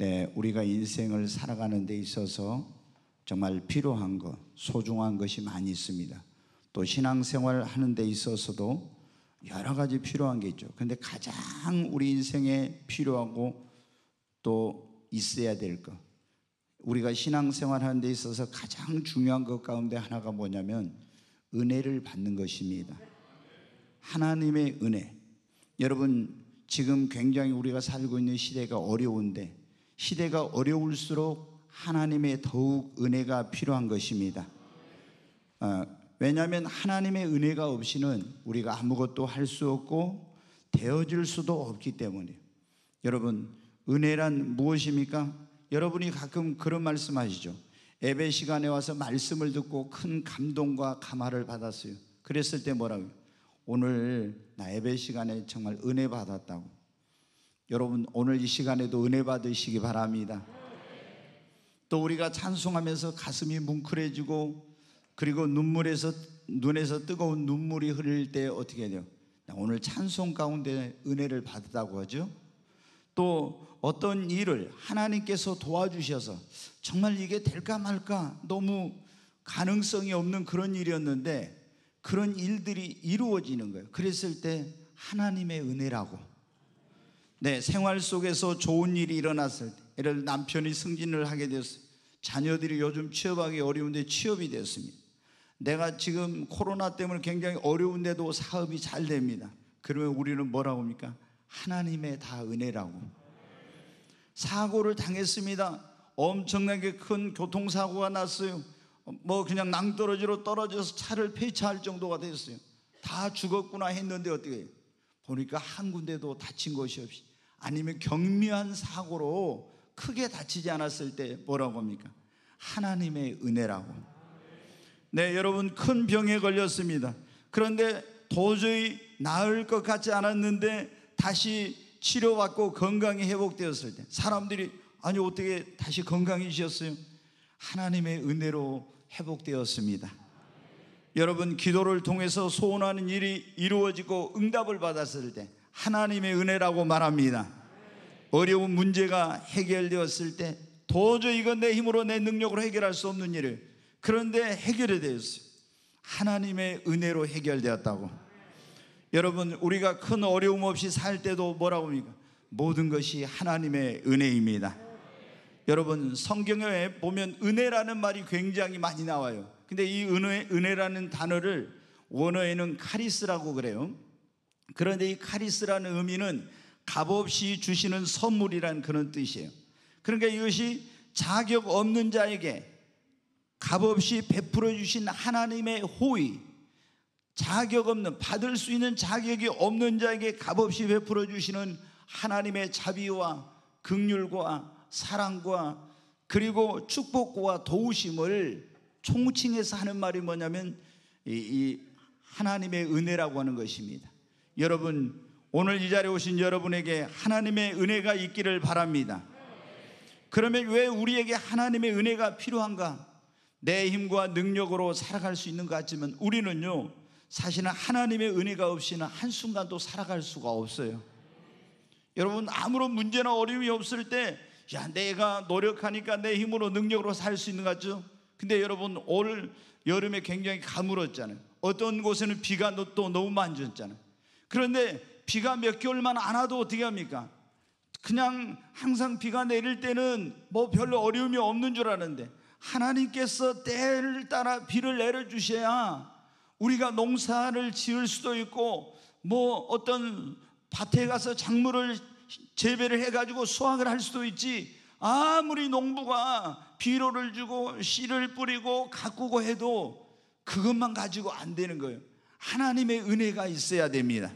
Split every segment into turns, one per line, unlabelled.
네, 우리가 인생을 살아가는 데 있어서 정말 필요한 것, 소중한 것이 많이 있습니다. 또 신앙생활 하는 데 있어서도 여러 가지 필요한 게 있죠. 근데 가장 우리 인생에 필요하고 또 있어야 될 것. 우리가 신앙생활 하는 데 있어서 가장 중요한 것 가운데 하나가 뭐냐면 은혜를 받는 것입니다. 하나님의 은혜. 여러분, 지금 굉장히 우리가 살고 있는 시대가 어려운데 시대가 어려울수록 하나님의 더욱 은혜가 필요한 것입니다. 어, 왜냐하면 하나님의 은혜가 없이는 우리가 아무것도 할 수 없고 되어질 수도 없기 때문이에요. 여러분, 은혜란 무엇입니까? 여러분이 가끔 그런 말씀 하시죠. 예배 시간에 와서 말씀을 듣고 큰 감동과 감화를 받았어요. 그랬을 때 뭐라고요? 오늘 나 예배 시간에 정말 은혜 받았다고. 여러분 오늘 이 시간에도 은혜 받으시기 바랍니다. 또 우리가 찬송하면서 가슴이 뭉클해지고 그리고 눈물에서 눈에서 뜨거운 눈물이 흐를 때 어떻게 돼요? 오늘 찬송 가운데 은혜를 받았다고 하죠. 또 어떤 일을 하나님께서 도와주셔서 정말 이게 될까 말까 너무 가능성이 없는 그런 일이었는데 그런 일들이 이루어지는 거예요. 그랬을 때 하나님의 은혜라고 네, 생활 속에서 좋은 일이 일어났을 때, 예를 남편이 승진을 하게 됐어요. 자녀들이 요즘 취업하기 어려운데 취업이 됐습니다. 내가 지금 코로나 때문에 굉장히 어려운데도 사업이 잘 됩니다. 그러면 우리는 뭐라고 합니까? 하나님의 다 은혜라고. 사고를 당했습니다. 엄청나게 큰 교통사고가 났어요. 뭐 그냥 낭떠러지로 떨어져서 차를 폐차할 정도가 됐어요. 다 죽었구나 했는데 어떻게 해요? 보니까 한 군데도 다친 것이 없이 아니면 경미한 사고로 크게 다치지 않았을 때 뭐라고 합니까? 하나님의 은혜라고. 네, 여러분 큰 병에 걸렸습니다. 그런데 도저히 나을 것 같지 않았는데 다시 치료받고 건강이 회복되었을 때 사람들이 아니 어떻게 다시 건강해셨어요 하나님의 은혜로 회복되었습니다. 여러분 기도를 통해서 소원하는 일이 이루어지고 응답을 받았을 때 하나님의 은혜라고 말합니다. 어려운 문제가 해결되었을 때 도저히 이건 내 힘으로 내 능력으로 해결할 수 없는 일을 그런데 해결이 되었어요. 하나님의 은혜로 해결되었다고. 여러분 우리가 큰 어려움 없이 살 때도 뭐라고 합니까? 모든 것이 하나님의 은혜입니다. 여러분 성경에 보면 은혜라는 말이 굉장히 많이 나와요. 근데 이 은혜, 은혜라는 단어를 원어에는 카리스라고 그래요. 그런데 이 카리스라는 의미는 값없이 주시는 선물이란 그런 뜻이에요. 그러니까 이것이 자격 없는 자에게 값없이 베풀어 주신 하나님의 호의, 자격 없는 받을 수 있는 자격이 없는 자에게 값없이 베풀어 주시는 하나님의 자비와 긍휼과 사랑과 그리고 축복과 도우심을 총칭해서 하는 말이 뭐냐면 이, 이 하나님의 은혜라고 하는 것입니다. 여러분 오늘 이 자리에 오신 여러분에게 하나님의 은혜가 있기를 바랍니다. 그러면 왜 우리에게 하나님의 은혜가 필요한가? 내 힘과 능력으로 살아갈 수 있는 것 같지만 우리는요, 사실은 하나님의 은혜가 없이는 한순간도 살아갈 수가 없어요. 여러분, 아무런 문제나 어려움이 없을 때, 야, 내가 노력하니까 내 힘으로 능력으로 살 수 있는 것 같죠? 근데 여러분 올 여름에 굉장히 가물었잖아요. 어떤 곳에는 비가 또 너무 많이 잖아요 그런데 비가 몇 개월만 안 와도 어떻게 합니까? 그냥 항상 비가 내릴 때는 뭐 별로 어려움이 없는 줄 아는데 하나님께서 때를 따라 비를 내려 주셔야 우리가 농사를 지을 수도 있고 뭐 어떤 밭에 가서 작물을 재배를 해가지고 수확을 할 수도 있지 아무리 농부가 비료를 주고 씨를 뿌리고 가꾸고 해도 그것만 가지고 안 되는 거예요. 하나님의 은혜가 있어야 됩니다.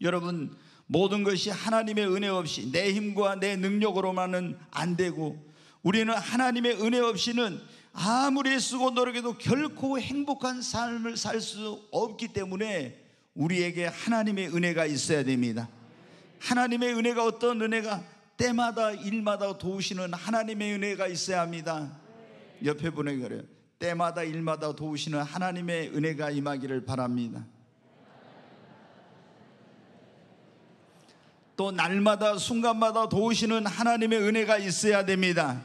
여러분, 모든 것이 하나님의 은혜 없이 내 힘과 내 능력으로만은 안 되고 우리는 하나님의 은혜 없이는 아무리 쓰고 노력해도 결코 행복한 삶을 살 수 없기 때문에 우리에게 하나님의 은혜가 있어야 됩니다. 하나님의 은혜가 어떤 은혜가 때마다 일마다 도우시는 하나님의 은혜가 있어야 합니다. 옆에 분에 그래요. 때마다 일마다 도우시는 하나님의 은혜가 임하기를 바랍니다. 또 날마다 순간마다 도우시는 하나님의 은혜가 있어야 됩니다.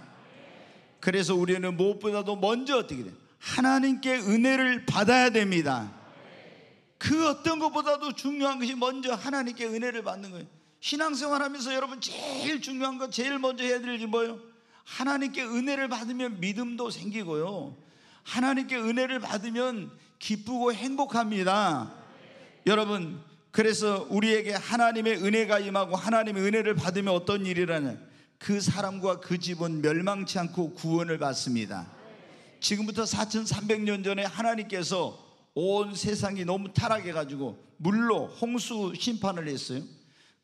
그래서 우리는 무엇보다도 먼저 어떻게 돼 하나님께 은혜를 받아야 됩니다. 그 어떤 것보다도 중요한 것이 먼저 하나님께 은혜를 받는 거예요. 신앙생활 하면서 여러분 제일 중요한 거 제일 먼저 해야 될 게 뭐예요? 하나님께 은혜를 받으면 믿음도 생기고요. 하나님께 은혜를 받으면 기쁘고 행복합니다. 여러분, 그래서 우리에게 하나님의 은혜가 임하고 하나님의 은혜를 받으면 어떤 일이라냐? 그 사람과 그 집은 멸망치 않고 구원을 받습니다. 지금부터 4,300년 전에 하나님께서 온 세상이 너무 타락해가지고 물로 홍수 심판을 했어요.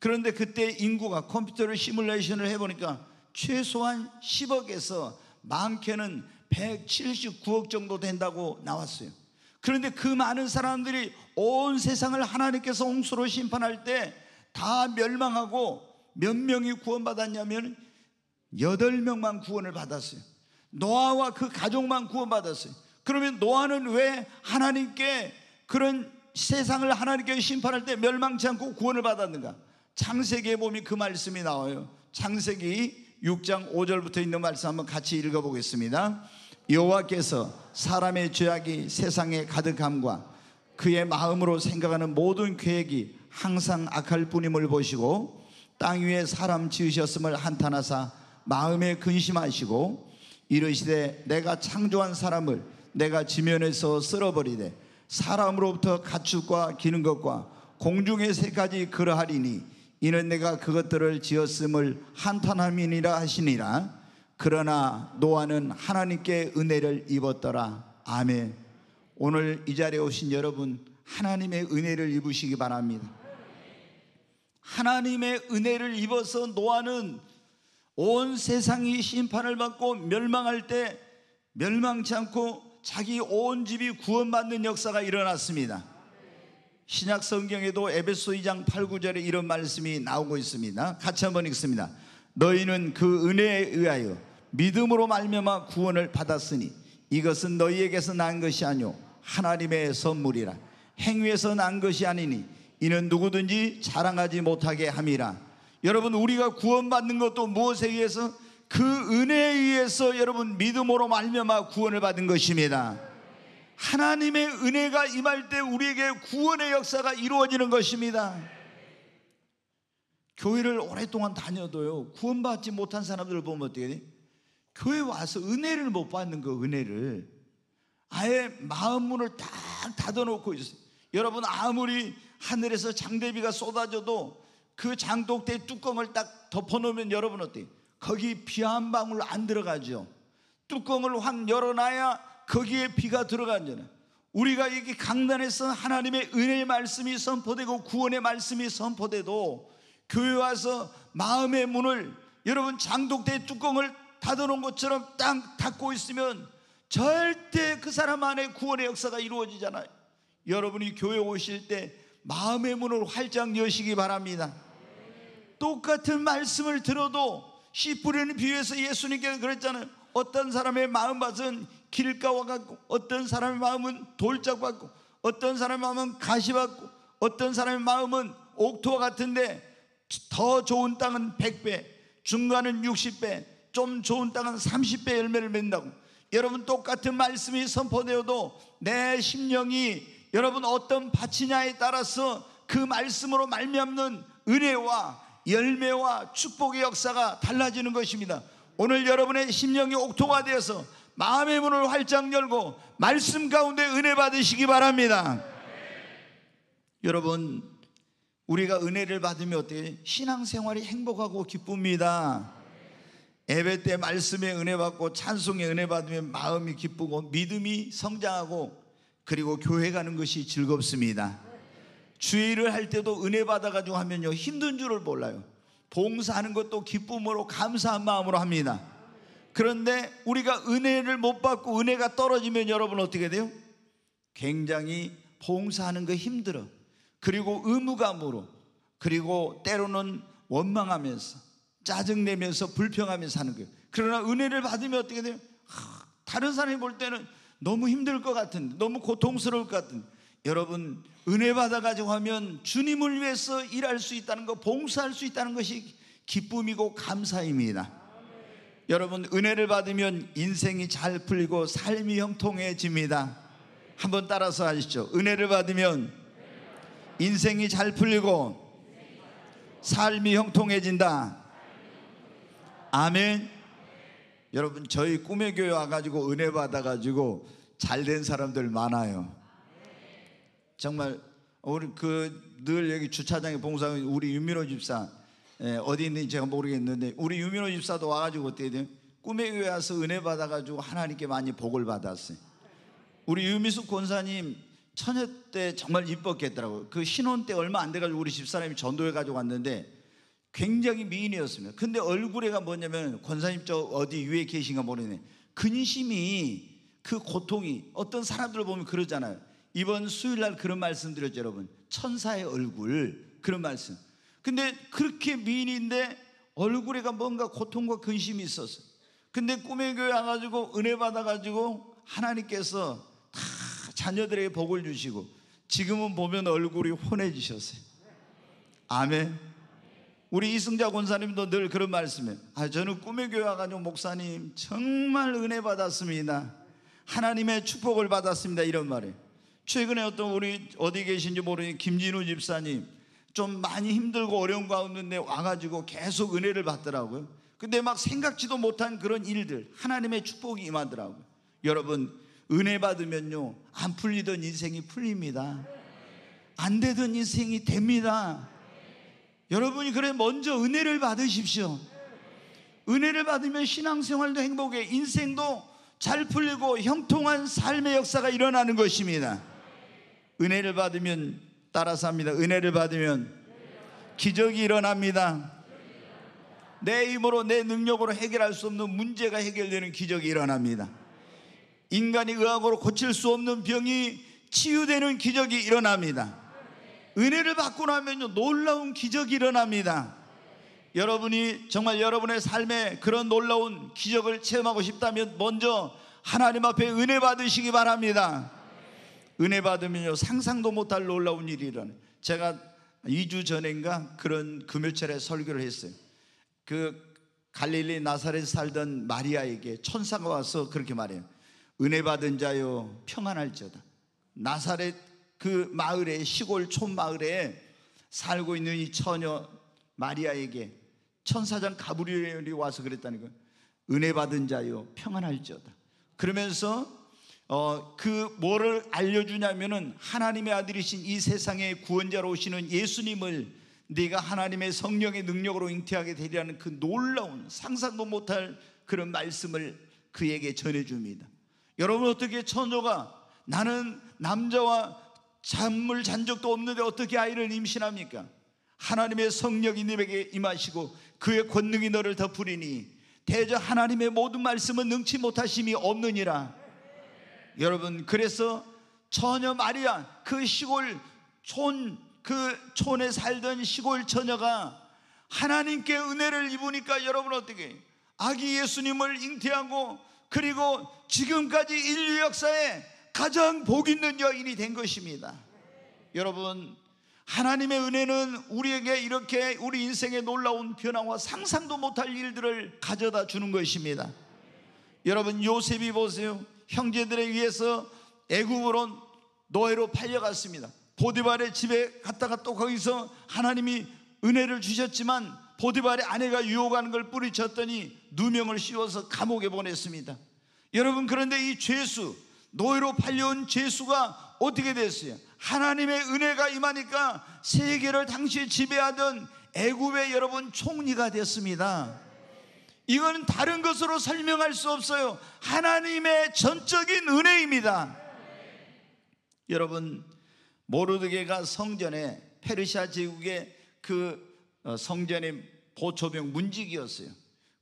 그런데 그때 인구가 컴퓨터를 시뮬레이션을 해보니까 최소한 10억에서 많게는 179억 정도 된다고 나왔어요. 그런데 그 많은 사람들이 온 세상을 하나님께서 홍수로 심판할 때 다 멸망하고 몇 명이 구원받았냐면 8명만 구원을 받았어요. 노아와 그 가족만 구원받았어요. 그러면 노아는 왜 하나님께 그런 세상을 하나님께 심판할 때 멸망치 않고 구원을 받았는가? 창세기에 보면 그 말씀이 나와요. 창세기 6장 5절부터 있는 말씀 한번 같이 읽어보겠습니다. 여호와께서 사람의 죄악이 세상에 가득함과 그의 마음으로 생각하는 모든 계획이 항상 악할 뿐임을 보시고 땅 위에 사람 지으셨음을 한탄하사 마음에 근심하시고 이르시되 내가 창조한 사람을 내가 지면에서 쓸어버리되 사람으로부터 가축과 기는 것과 공중의 새까지 그러하리니 이는 내가 그것들을 지었음을 한탄함이니라 하시니라 그러나 노아는 하나님께 은혜를 입었더라 아멘 오늘 이 자리에 오신 여러분 하나님의 은혜를 입으시기 바랍니다 하나님의 은혜를 입어서 노아는 온 세상이 심판을 받고 멸망할 때 멸망치 않고 자기 온 집이 구원받는 역사가 일어났습니다 신약 성경에도 에베소 2장 8, 9절에 이런 말씀이 나오고 있습니다. 같이 한번 읽습니다. 너희는 그 은혜에 의하여 믿음으로 말미암 구원을 받았으니 이것은 너희에게서 난 것이 아니요 하나님의 선물이라 행위에서 난 것이 아니니 이는 누구든지 자랑하지 못하게 함이라. 여러분 우리가 구원받는 것도 무엇에 의해서 그 은혜에 의해서 여러분 믿음으로 말미암 구원을 받은 것입니다. 하나님의 은혜가 임할 때 우리에게 구원의 역사가 이루어지는 것입니다. 교회를 오랫동안 다녀도요, 구원받지 못한 사람들을 보면 어떻게 돼? 교회 와서 은혜를 못 받는 그 은혜를 아예 마음 문을 딱 닫아놓고 있어요. 여러분, 아무리 하늘에서 장대비가 쏟아져도 그 장독대 뚜껑을 딱 덮어놓으면 여러분 어때 거기 비 한 방울 안 들어가죠. 뚜껑을 확 열어놔야 거기에 그 비가 들어간 전는 우리가 여기 강단에서 하나님의 은혜의 말씀이 선포되고 구원의 말씀이 선포돼도 교회 와서 마음의 문을 여러분 장독대 뚜껑을 닫아놓은 것처럼 땅 닫고 있으면 절대 그 사람 안에 구원의 역사가 이루어지잖아요. 여러분이 교회 오실 때 마음의 문을 활짝 여시기 바랍니다. 똑같은 말씀을 들어도 씨 뿌리는 비유에서 예수님께서 그랬잖아요. 어떤 사람의 마음밭은 길가와 같고 어떤 사람의 마음은 돌짝 같고 어떤 사람의 마음은 가시 같고 어떤 사람의 마음은 옥토와 같은데 더 좋은 땅은 100배 중간은 60배 좀 좋은 땅은 30배 열매를 맺는다고 여러분 똑같은 말씀이 선포되어도 내 심령이 여러분 어떤 바치냐에 따라서 그 말씀으로 말미암는 은혜와 열매와 축복의 역사가 달라지는 것입니다 오늘 여러분의 심령이 옥토가 되어서 마음의 문을 활짝 열고 말씀 가운데 은혜 받으시기 바랍니다. 여러분, 우리가 은혜를 받으면 어떻게 신앙생활이 행복하고 기쁩니다. 예배 때 말씀에 은혜 받고 찬송에 은혜 받으면 마음이 기쁘고 믿음이 성장하고 그리고 교회 가는 것이 즐겁습니다. 주일을 할 때도 은혜 받아가지고 하면요 힘든 줄을 몰라요. 봉사하는 것도 기쁨으로 감사한 마음으로 합니다. 그런데 우리가 은혜를 못 받고 은혜가 떨어지면 여러분 어떻게 돼요? 굉장히 봉사하는 거 힘들어. 그리고 의무감으로, 그리고 때로는 원망하면서, 짜증내면서, 불평하면서 사는 거예요. 그러나 은혜를 받으면 어떻게 돼요? 다른 사람이 볼 때는 너무 힘들 것 같은데, 너무 고통스러울 것 같은데. 여러분, 은혜 받아가지고 하면 주님을 위해서 일할 수 있다는 거, 봉사할 수 있다는 것이 기쁨이고 감사입니다. 여러분 은혜를 받으면 인생이 잘 풀리고 삶이 형통해집니다. 한번 따라서 하시죠. 은혜를 받으면 인생이 잘 풀리고 삶이 형통해진다. 아멘. 여러분 저희 꿈의 교회 와가지고 은혜 받아가지고 잘 된 사람들 많아요. 정말 우리 그늘 여기 주차장에 봉사하는 우리 윤민호 집사 예, 어디 있는지 제가 모르겠는데 우리 유민호 집사도 와가지고 어떻게 돼요? 꿈의 해 와서 은혜 받아가지고 하나님께 많이 복을 받았어요. 우리 유미숙 권사님 처녀 때 정말 이뻤겠더라고요. 그 신혼 때 얼마 안 돼가지고 우리 집사람이 전도해 가지고 왔는데 굉장히 미인이었습니다. 근데 얼굴에가 뭐냐면 권사님 저 어디 위에 계신가 모르네. 근심이 그 고통이 어떤 사람들을 보면 그러잖아요. 이번 수요일 날 그런 말씀 드렸죠, 여러분. 천사의 얼굴 그런 말씀. 근데 그렇게 미인인데 얼굴에가 뭔가 고통과 근심이 있었어요. 근데 꿈의 교회 와가지고 은혜 받아가지고 하나님께서 다 자녀들에게 복을 주시고 지금은 보면 얼굴이 혼해지셨어요. 아멘. 우리 이승자 권사님도 늘 그런 말씀이에요. 아, 저는 꿈의 교회 와가지고 목사님 정말 은혜 받았습니다. 하나님의 축복을 받았습니다. 이런 말이에요. 최근에 어떤 우리 어디 계신지 모르니 김진우 집사님 좀 많이 힘들고 어려운 가운데 와가지고 계속 은혜를 받더라고요. 근데 막 생각지도 못한 그런 일들, 하나님의 축복이 임하더라고요. 여러분, 은혜 받으면요, 안 풀리던 인생이 풀립니다. 안 되던 인생이 됩니다. 여러분이 그래 먼저 은혜를 받으십시오. 은혜를 받으면 신앙생활도 행복해, 인생도 잘 풀리고 형통한 삶의 역사가 일어나는 것입니다. 은혜를 받으면 따라서 합니다. 은혜를 받으면 기적이 일어납니다. 내 힘으로 내 능력으로 해결할 수 없는 문제가 해결되는 기적이 일어납니다. 인간이 의학으로 고칠 수 없는 병이 치유되는 기적이 일어납니다. 은혜를 받고 나면요 놀라운 기적이 일어납니다. 여러분이 정말 여러분의 삶에 그런 놀라운 기적을 체험하고 싶다면 먼저 하나님 앞에 은혜 받으시기 바랍니다. 은혜 받으면요 상상도 못할 놀라운 일이 란 제가 2주 전인가 그런 금요철에 설교를 했어요. 그 갈릴리 나사렛 살던 마리아에게 천사가 와서 그렇게 말해요. 은혜 받은 자요 평안할지어다. 나사렛 그 마을에 시골 촌 마을에 살고 있는 이 처녀 마리아에게 천사장 가브리엘이 와서 그랬다는 거예요. 은혜 받은 자요 평안할지어다. 그러면서 어, 그 뭐를 알려주냐면은 하나님의 아들이신 이 세상의 구원자로 오시는 예수님을 네가 하나님의 성령의 능력으로 잉태하게 되리라는 그 놀라운 상상도 못할 그런 말씀을 그에게 전해줍니다. 여러분 어떻게 처녀가 나는 남자와 잠을 잔 적도 없는데 어떻게 아이를 임신합니까? 하나님의 성령이 님에게 임하시고 그의 권능이 너를 덮으리니 대저 하나님의 모든 말씀은 능치 못하심이 없느니라 여러분 그래서 처녀 마리아 그 시골 촌그 촌에 살던 시골 처녀가 하나님께 은혜를 입으니까 여러분 어떻게 아기 예수님을 잉태하고 그리고 지금까지 인류 역사에 가장 복 있는 여인이 된 것입니다. 여러분 하나님의 은혜는 우리에게 이렇게 우리 인생의 놀라운 변화와 상상도 못할 일들을 가져다 주는 것입니다. 여러분 요셉이 보세요. 형제들에 의해서 애굽으로 노예로 팔려갔습니다. 보디발의 집에 갔다가 또 거기서 하나님이 은혜를 주셨지만 보디발의 아내가 유혹하는 걸 뿌리쳤더니 누명을 씌워서 감옥에 보냈습니다. 여러분 그런데 이 죄수 노예로 팔려온 죄수가 어떻게 됐어요? 하나님의 은혜가 임하니까 세계를 당시 지배하던 애굽의 여러분 총리가 됐습니다. 이건 다른 것으로 설명할 수 없어요. 하나님의 전적인 은혜입니다. 여러분 모르드게가 성전에 페르시아 제국의 그 어, 성전의 보초병 문지기였어요.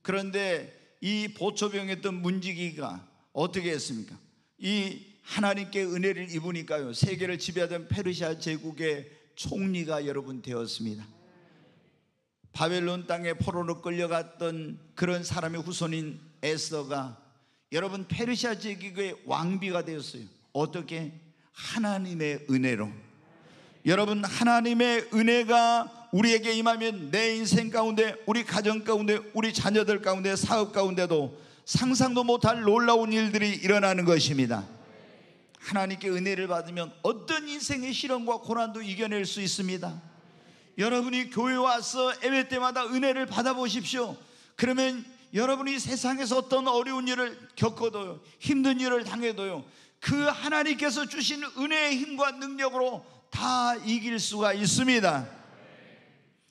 그런데 이 보초병했던 문지기가 어떻게 했습니까? 이 하나님께 은혜를 입으니까요. 세계를 지배하던 페르시아 제국의 총리가 여러분 되었습니다. 바벨론 땅에 포로로 끌려갔던 그런 사람의 후손인 에서가 여러분 페르시아 제국의 왕비가 되었어요. 어떻게? 하나님의 은혜로. 여러분 하나님의 은혜가 우리에게 임하면 내 인생 가운데 우리 가정 가운데 우리 자녀들 가운데 사업 가운데도 상상도 못할 놀라운 일들이 일어나는 것입니다. 하나님께 은혜를 받으면 어떤 인생의 실련과 고난도 이겨낼 수 있습니다. 여러분이 교회 와서 예배 때마다 은혜를 받아보십시오. 그러면 여러분이 세상에서 어떤 어려운 일을 겪어도 힘든 일을 당해도요, 그 하나님께서 주신 은혜의 힘과 능력으로 다 이길 수가 있습니다.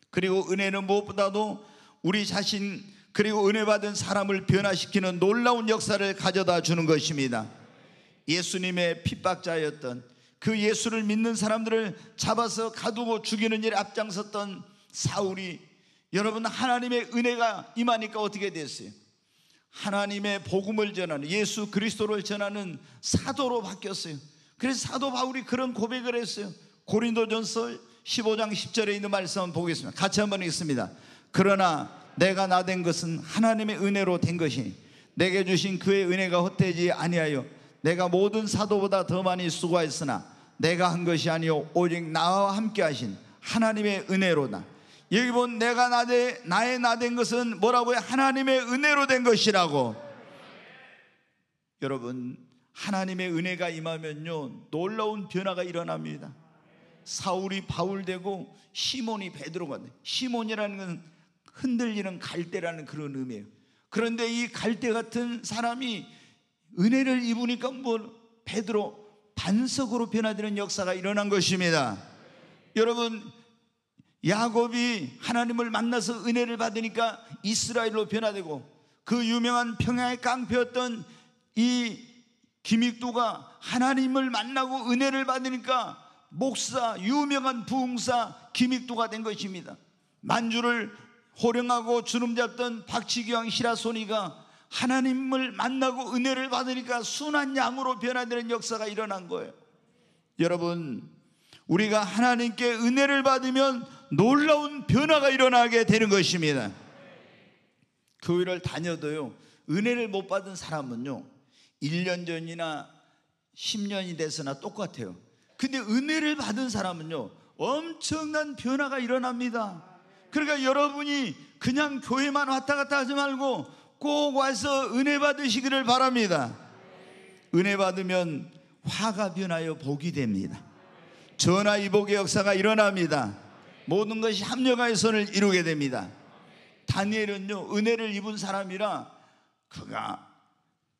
그리고 은혜는 무엇보다도 우리 자신 그리고 은혜 받은 사람을 변화시키는 놀라운 역사를 가져다 주는 것입니다. 예수님의 핍박자였던 그 예수를 믿는 사람들을 잡아서 가두고 죽이는 일에 앞장섰던 사울이 여러분 하나님의 은혜가 임하니까 어떻게 됐어요? 하나님의 복음을 전하는 예수 그리스도를 전하는 사도로 바뀌었어요. 그래서 사도 바울이 그런 고백을 했어요. 고린도전서 15장 10절에 있는 말씀 보겠습니다. 같이 한번 읽습니다. 그러나 내가 나 된 것은 하나님의 은혜로 된 것이 내게 주신 그의 은혜가 헛되지 아니하여 내가 모든 사도보다 더 많이 수고했으나 내가 한 것이 아니요 오직 나와 함께 하신 하나님의 은혜로다. 여기 본 내가 나대, 나의 나 된 것은 뭐라고요? 하나님의 은혜로 된 것이라고. 여러분 하나님의 은혜가 임하면요 놀라운 변화가 일어납니다. 사울이 바울되고 시몬이 베드로가 돼. 시몬이라는 건 흔들리는 갈대라는 그런 의미예요. 그런데 이 갈대 같은 사람이 은혜를 입으니까 뭐 베드로 반석으로 변화되는 역사가 일어난 것입니다. 여러분 야곱이 하나님을 만나서 은혜를 받으니까 이스라엘로 변화되고 그 유명한 평양의 깡패였던 이 김익도가 하나님을 만나고 은혜를 받으니까 목사 유명한 부흥사 김익도가 된 것입니다. 만주를 호령하고 주름 잡던 박치기왕 히라소니가 하나님을 만나고 은혜를 받으니까 순한 양으로 변화되는 역사가 일어난 거예요. 여러분, 우리가 하나님께 은혜를 받으면 놀라운 변화가 일어나게 되는 것입니다. 교회를 다녀도요, 은혜를 못 받은 사람은요, 1년 전이나 10년이 돼서나 똑같아요. 근데 은혜를 받은 사람은요, 엄청난 변화가 일어납니다. 그러니까 여러분이 그냥 교회만 왔다 갔다 하지 말고 꼭 와서 은혜 받으시기를 바랍니다. 은혜 받으면 화가 변하여 복이 됩니다. 전화 이복의 역사가 일어납니다. 모든 것이 합력하여 선을 이루게 됩니다. 다니엘은요, 은혜를 입은 사람이라 그가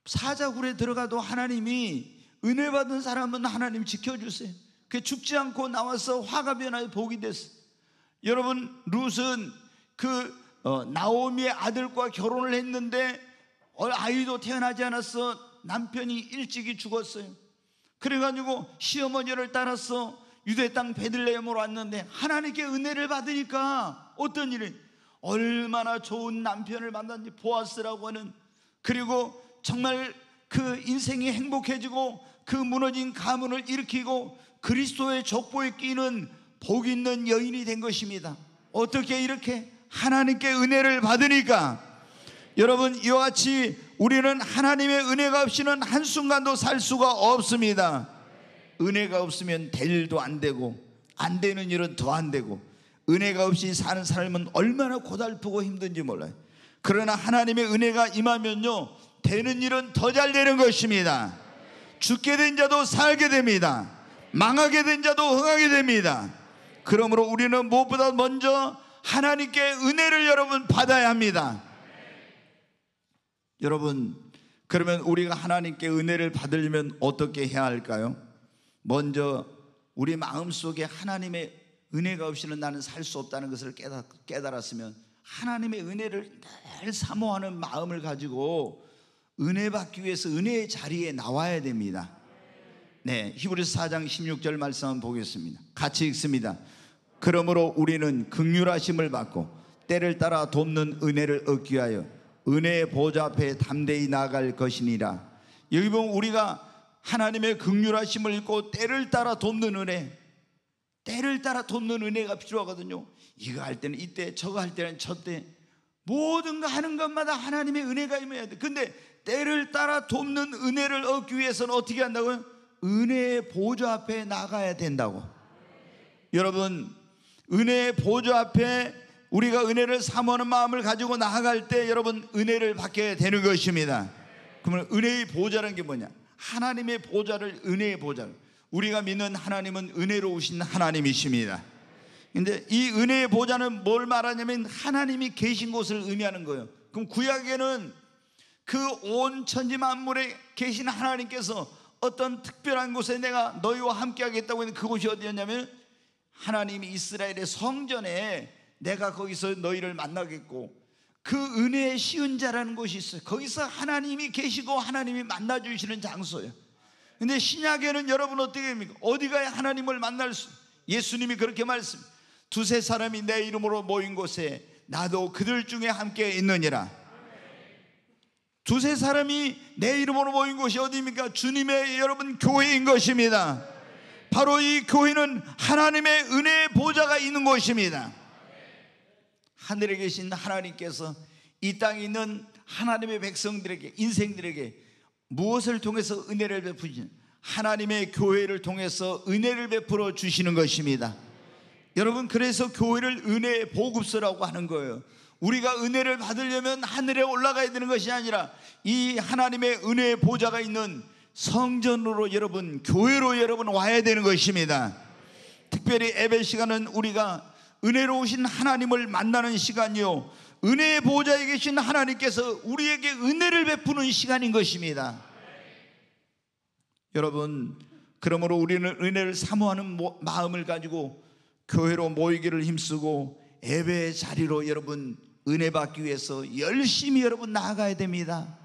사자굴에 들어가도 하나님이 은혜 받은 사람은 하나님 지켜주세요. 그 죽지 않고 나와서 화가 변하여 복이 됐어요. 여러분, 룻은 그 어, 나오미의 아들과 결혼을 했는데 어, 아이도 태어나지 않았어 남편이 일찍이 죽었어요. 그래가지고 시어머니를 따라서 유대 땅 베들레헴으로 왔는데 하나님께 은혜를 받으니까 어떤 일이 얼마나 좋은 남편을 만났는지 보아스라고 하는 그리고 정말 그 인생이 행복해지고 그 무너진 가문을 일으키고 그리스도의 족보에 끼는 복 있는 여인이 된 것입니다. 어떻게 이렇게 하나님께 은혜를 받으니까 여러분 이와 같이 우리는 하나님의 은혜가 없이는 한순간도 살 수가 없습니다. 은혜가 없으면 될 일도 안 되고 안 되는 일은 더 안 되고 은혜가 없이 사는 사람은 얼마나 고달프고 힘든지 몰라요. 그러나 하나님의 은혜가 임하면요 되는 일은 더 잘 되는 것입니다. 죽게 된 자도 살게 됩니다. 망하게 된 자도 흥하게 됩니다. 그러므로 우리는 무엇보다 먼저 하나님께 은혜를 여러분 받아야 합니다. 여러분, 그러면 우리가 하나님께 은혜를 받으려면 어떻게 해야 할까요? 먼저 우리 마음속에 하나님의 은혜가 없이는 나는 살 수 없다는 것을 깨달았으면 하나님의 은혜를 늘 사모하는 마음을 가지고 은혜 받기 위해서 은혜의 자리에 나와야 됩니다. 네, 히브리서 4장 16절 말씀 보겠습니다. 같이 읽습니다. 그러므로 우리는 극률하심을 받고 때를 따라 돕는 은혜를 얻기 위하여 은혜의 보좌 앞에 담대히 나아갈 것이니라. 여기 보면 우리가 하나님의 극률하심을 읽고 때를 따라 돕는 은혜, 때를 따라 돕는 은혜가 필요하거든요. 이거 할 때는 이때, 저거 할 때는 저때, 모든 거 하는 것마다 하나님의 은혜가 임해야 돼. 근데 때를 따라 돕는 은혜를 얻기 위해서는 어떻게 한다고요? 은혜의 보좌 앞에 나가야 된다고. 여러분, 은혜의 보조 앞에 우리가 은혜를 사모하는 마음을 가지고 나아갈 때 여러분 은혜를 받게 되는 것입니다. 그러면 은혜의 보좌라는 게 뭐냐? 하나님의 보좌를 은혜의 보좌. 우리가 믿는 하나님은 은혜로우신 하나님이십니다. 근데 이 은혜의 보좌는 뭘 말하냐면 하나님이 계신 곳을 의미하는 거예요. 그럼 구약에는 그 온 천지 만물에 계신 하나님께서 어떤 특별한 곳에 내가 너희와 함께 하겠다고 했는 그곳이 어디였냐면 하나님이 이스라엘의 성전에 내가 거기서 너희를 만나겠고 그 은혜의 쉬운 자라는 곳이 있어요. 거기서 하나님이 계시고 하나님이 만나주시는 장소예요. 근데 신약에는 여러분 어떻게 됩니까? 어디 가야 하나님을 만날 수? 예수님이 그렇게 말씀. 두세 사람이 내 이름으로 모인 곳에 나도 그들 중에 함께 있느니라. 두세 사람이 내 이름으로 모인 곳이 어디입니까? 주님의 여러분 교회인 것입니다. 바로 이 교회는 하나님의 은혜의 보좌가 있는 곳입니다. 하늘에 계신 하나님께서 이 땅에 있는 하나님의 백성들에게 인생들에게 무엇을 통해서 은혜를 베푸시 하나님의 교회를 통해서 은혜를 베풀어 주시는 것입니다. 여러분 그래서 교회를 은혜의 보급소라고 하는 거예요. 우리가 은혜를 받으려면 하늘에 올라가야 되는 것이 아니라 이 하나님의 은혜의 보좌가 있는 성전으로 여러분 교회로 여러분 와야 되는 것입니다. 특별히 예배 시간은 우리가 은혜로우신 하나님을 만나는 시간이요 은혜의 보좌에 계신 하나님께서 우리에게 은혜를 베푸는 시간인 것입니다. 여러분 그러므로 우리는 은혜를 사모하는 마음을 가지고 교회로 모이기를 힘쓰고 예배의 자리로 여러분 은혜 받기 위해서 열심히 여러분 나아가야 됩니다.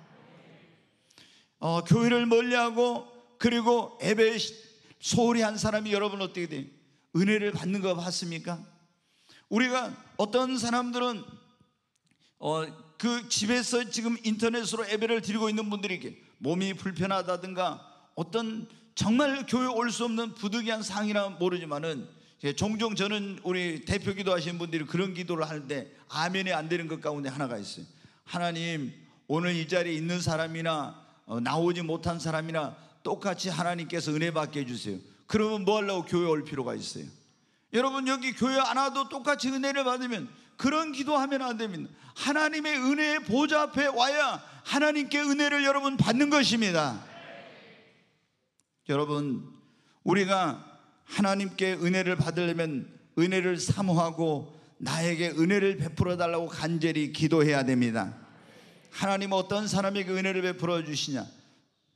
어, 교회를 멀리하고 그리고 예배 소홀히 한 사람이 여러분 어떻게 돼요? 은혜를 받는 거 봤습니까? 우리가 어떤 사람들은 어, 그 집에서 지금 인터넷으로 예배를 드리고 있는 분들에게 몸이 불편하다든가 어떤 정말 교회 올 수 없는 부득이한 상이라 모르지만은 종종 저는 우리 대표 기도하시는 분들이 그런 기도를 하는데 아멘이 안 되는 것 가운데 하나가 있어요. 하나님 오늘 이 자리에 있는 사람이나 어, 나오지 못한 사람이나 똑같이 하나님께서 은혜 받게 해주세요. 그러면 뭐 하려고 교회 올 필요가 있어요? 여러분 여기 교회 안 와도 똑같이 은혜를 받으면 그런 기도하면 안 됩니다. 하나님의 은혜의 보좌 앞에 와야 하나님께 은혜를 여러분 받는 것입니다. 여러분 우리가 하나님께 은혜를 받으려면 은혜를 사모하고 나에게 은혜를 베풀어 달라고 간절히 기도해야 됩니다. 하나님 어떤 사람에게 은혜를 베풀어 주시냐?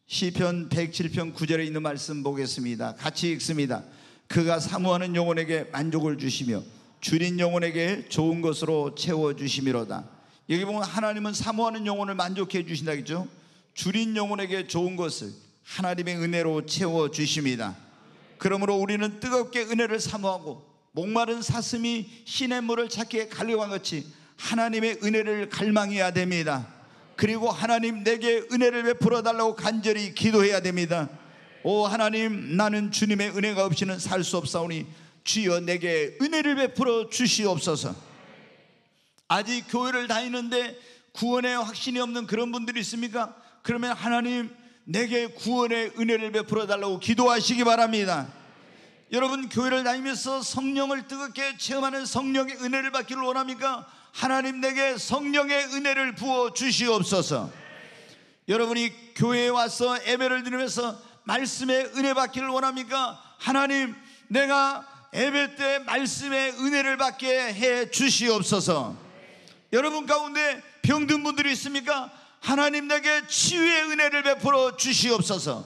시편 107편 9절에 있는 말씀 보겠습니다. 같이 읽습니다. 그가 사모하는 영혼에게 만족을 주시며 주린 영혼에게 좋은 것으로 채워 주심이로다. 여기 보면 하나님은 사모하는 영혼을 만족해 주신다 그죠? 주린 영혼에게 좋은 것을 하나님의 은혜로 채워 주십니다. 그러므로 우리는 뜨겁게 은혜를 사모하고 목마른 사슴이 시냇물을 찾기에 갈려와 같이 하나님의 은혜를 갈망해야 됩니다. 그리고 하나님 내게 은혜를 베풀어 달라고 간절히 기도해야 됩니다. 오 하나님 나는 주님의 은혜가 없이는 살 수 없사오니 주여 내게 은혜를 베풀어 주시옵소서. 아직 교회를 다니는데 구원의 확신이 없는 그런 분들이 있습니까? 그러면 하나님 내게 구원의 은혜를 베풀어 달라고 기도하시기 바랍니다. 여러분 교회를 다니면서 성령을 뜨겁게 체험하는 성령의 은혜를 받기를 원합니까? 하나님 내게 성령의 은혜를 부어 주시옵소서. 여러분이 교회에 와서 예배를 드리면서 말씀의 은혜 받기를 원합니까? 하나님, 내가 예배 때 말씀의 은혜를 받게 해 주시옵소서. 여러분 가운데 병든 분들이 있습니까? 하나님 내게 치유의 은혜를 베풀어 주시옵소서.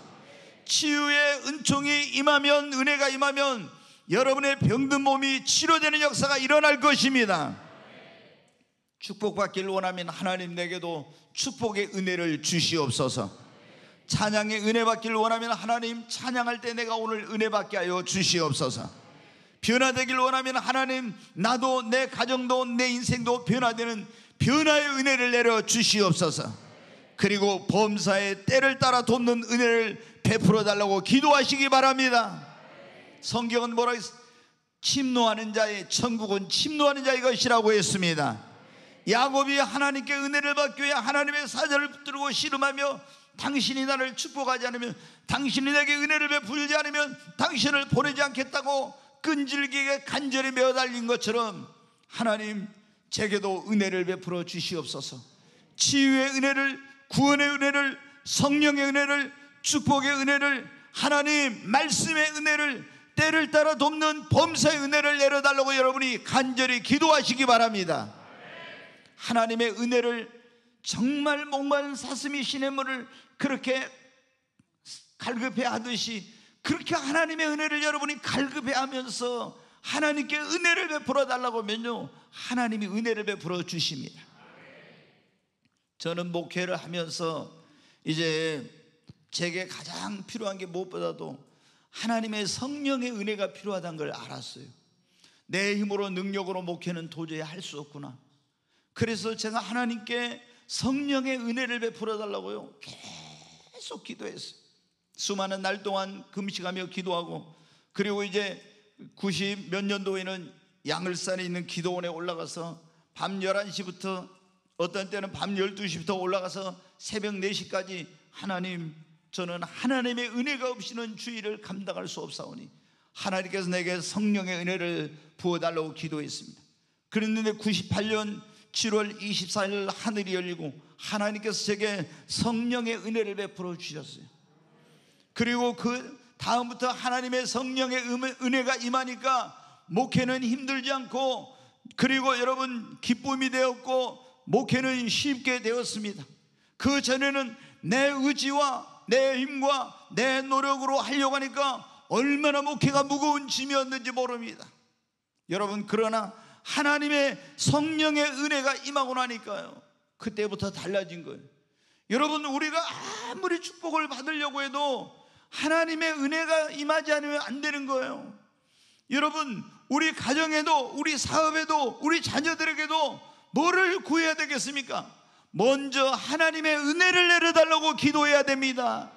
치유의 은총이 임하면 은혜가 임하면 여러분의 병든 몸이 치료되는 역사가 일어날 것입니다. 축복받길 원하면 하나님 내게도 축복의 은혜를 주시옵소서. 찬양의 은혜 받기를 원하면 하나님 찬양할 때 내가 오늘 은혜 받게 하여 주시옵소서. 변화되길 원하면 하나님 나도 내 가정도 내 인생도 변화되는 변화의 은혜를 내려 주시옵소서. 그리고 범사의 때를 따라 돕는 은혜를 베풀어 달라고 기도하시기 바랍니다. 성경은 뭐라 했어? 침노하는 자의 천국은 침노하는 자의 것이라고 했습니다. 야곱이 하나님께 은혜를 받기 위해 하나님의 사자를 붙들고 씨름하며 당신이 나를 축복하지 않으면 당신이 내게 은혜를 베풀지 않으면 당신을 보내지 않겠다고 끈질기게 간절히 매어달린 것처럼 하나님 제게도 은혜를 베풀어 주시옵소서 치유의 은혜를 구원의 은혜를 성령의 은혜를 축복의 은혜를 하나님 말씀의 은혜를 때를 따라 돕는 범사의 은혜를 내려달라고 여러분이 간절히 기도하시기 바랍니다 하나님의 은혜를 정말 목마른 사슴이 시냇물을 그렇게 갈급해 하듯이 그렇게 하나님의 은혜를 여러분이 갈급해 하면서 하나님께 은혜를 베풀어 달라고 하면요 하나님이 은혜를 베풀어 주십니다 저는 목회를 하면서 이제 제게 가장 필요한 게 무엇보다도 하나님의 성령의 은혜가 필요하다는 걸 알았어요 내 힘으로 능력으로 목회는 도저히 할 수 없구나 그래서 제가 하나님께 성령의 은혜를 베풀어 달라고요. 계속 기도했어요. 수많은 날 동안 금식하며 기도하고 그리고 이제 90 몇 년도에는 양을산에 있는 기도원에 올라가서 밤 11시부터 어떤 때는 밤 12시부터 올라가서 새벽 4시까지 하나님 저는 하나님의 은혜가 없이는 주의를 감당할 수 없사오니 하나님께서 내게 성령의 은혜를 부어달라고 기도했습니다. 그랬는데 98년 7월 24일 하늘이 열리고 하나님께서 제게 성령의 은혜를 베풀어 주셨어요. 그리고 그 다음부터 하나님의 성령의 음, 은혜가 임하니까 목회는 힘들지 않고 그리고 여러분 기쁨이 되었고 목회는 쉽게 되었습니다. 그 전에는 내 의지와 내 힘과 내 노력으로 하려고 하니까 얼마나 목회가 무거운 짐이었는지 모릅니다. 여러분 그러나 하나님의 성령의 은혜가 임하고 나니까요. 그때부터 달라진 거예요. 여러분, 우리가 아무리 축복을 받으려고 해도 하나님의 은혜가 임하지 않으면 안 되는 거예요. 여러분, 우리 가정에도, 우리 사업에도, 우리 자녀들에게도 뭐를 구해야 되겠습니까? 먼저 하나님의 은혜를 내려달라고 기도해야 됩니다.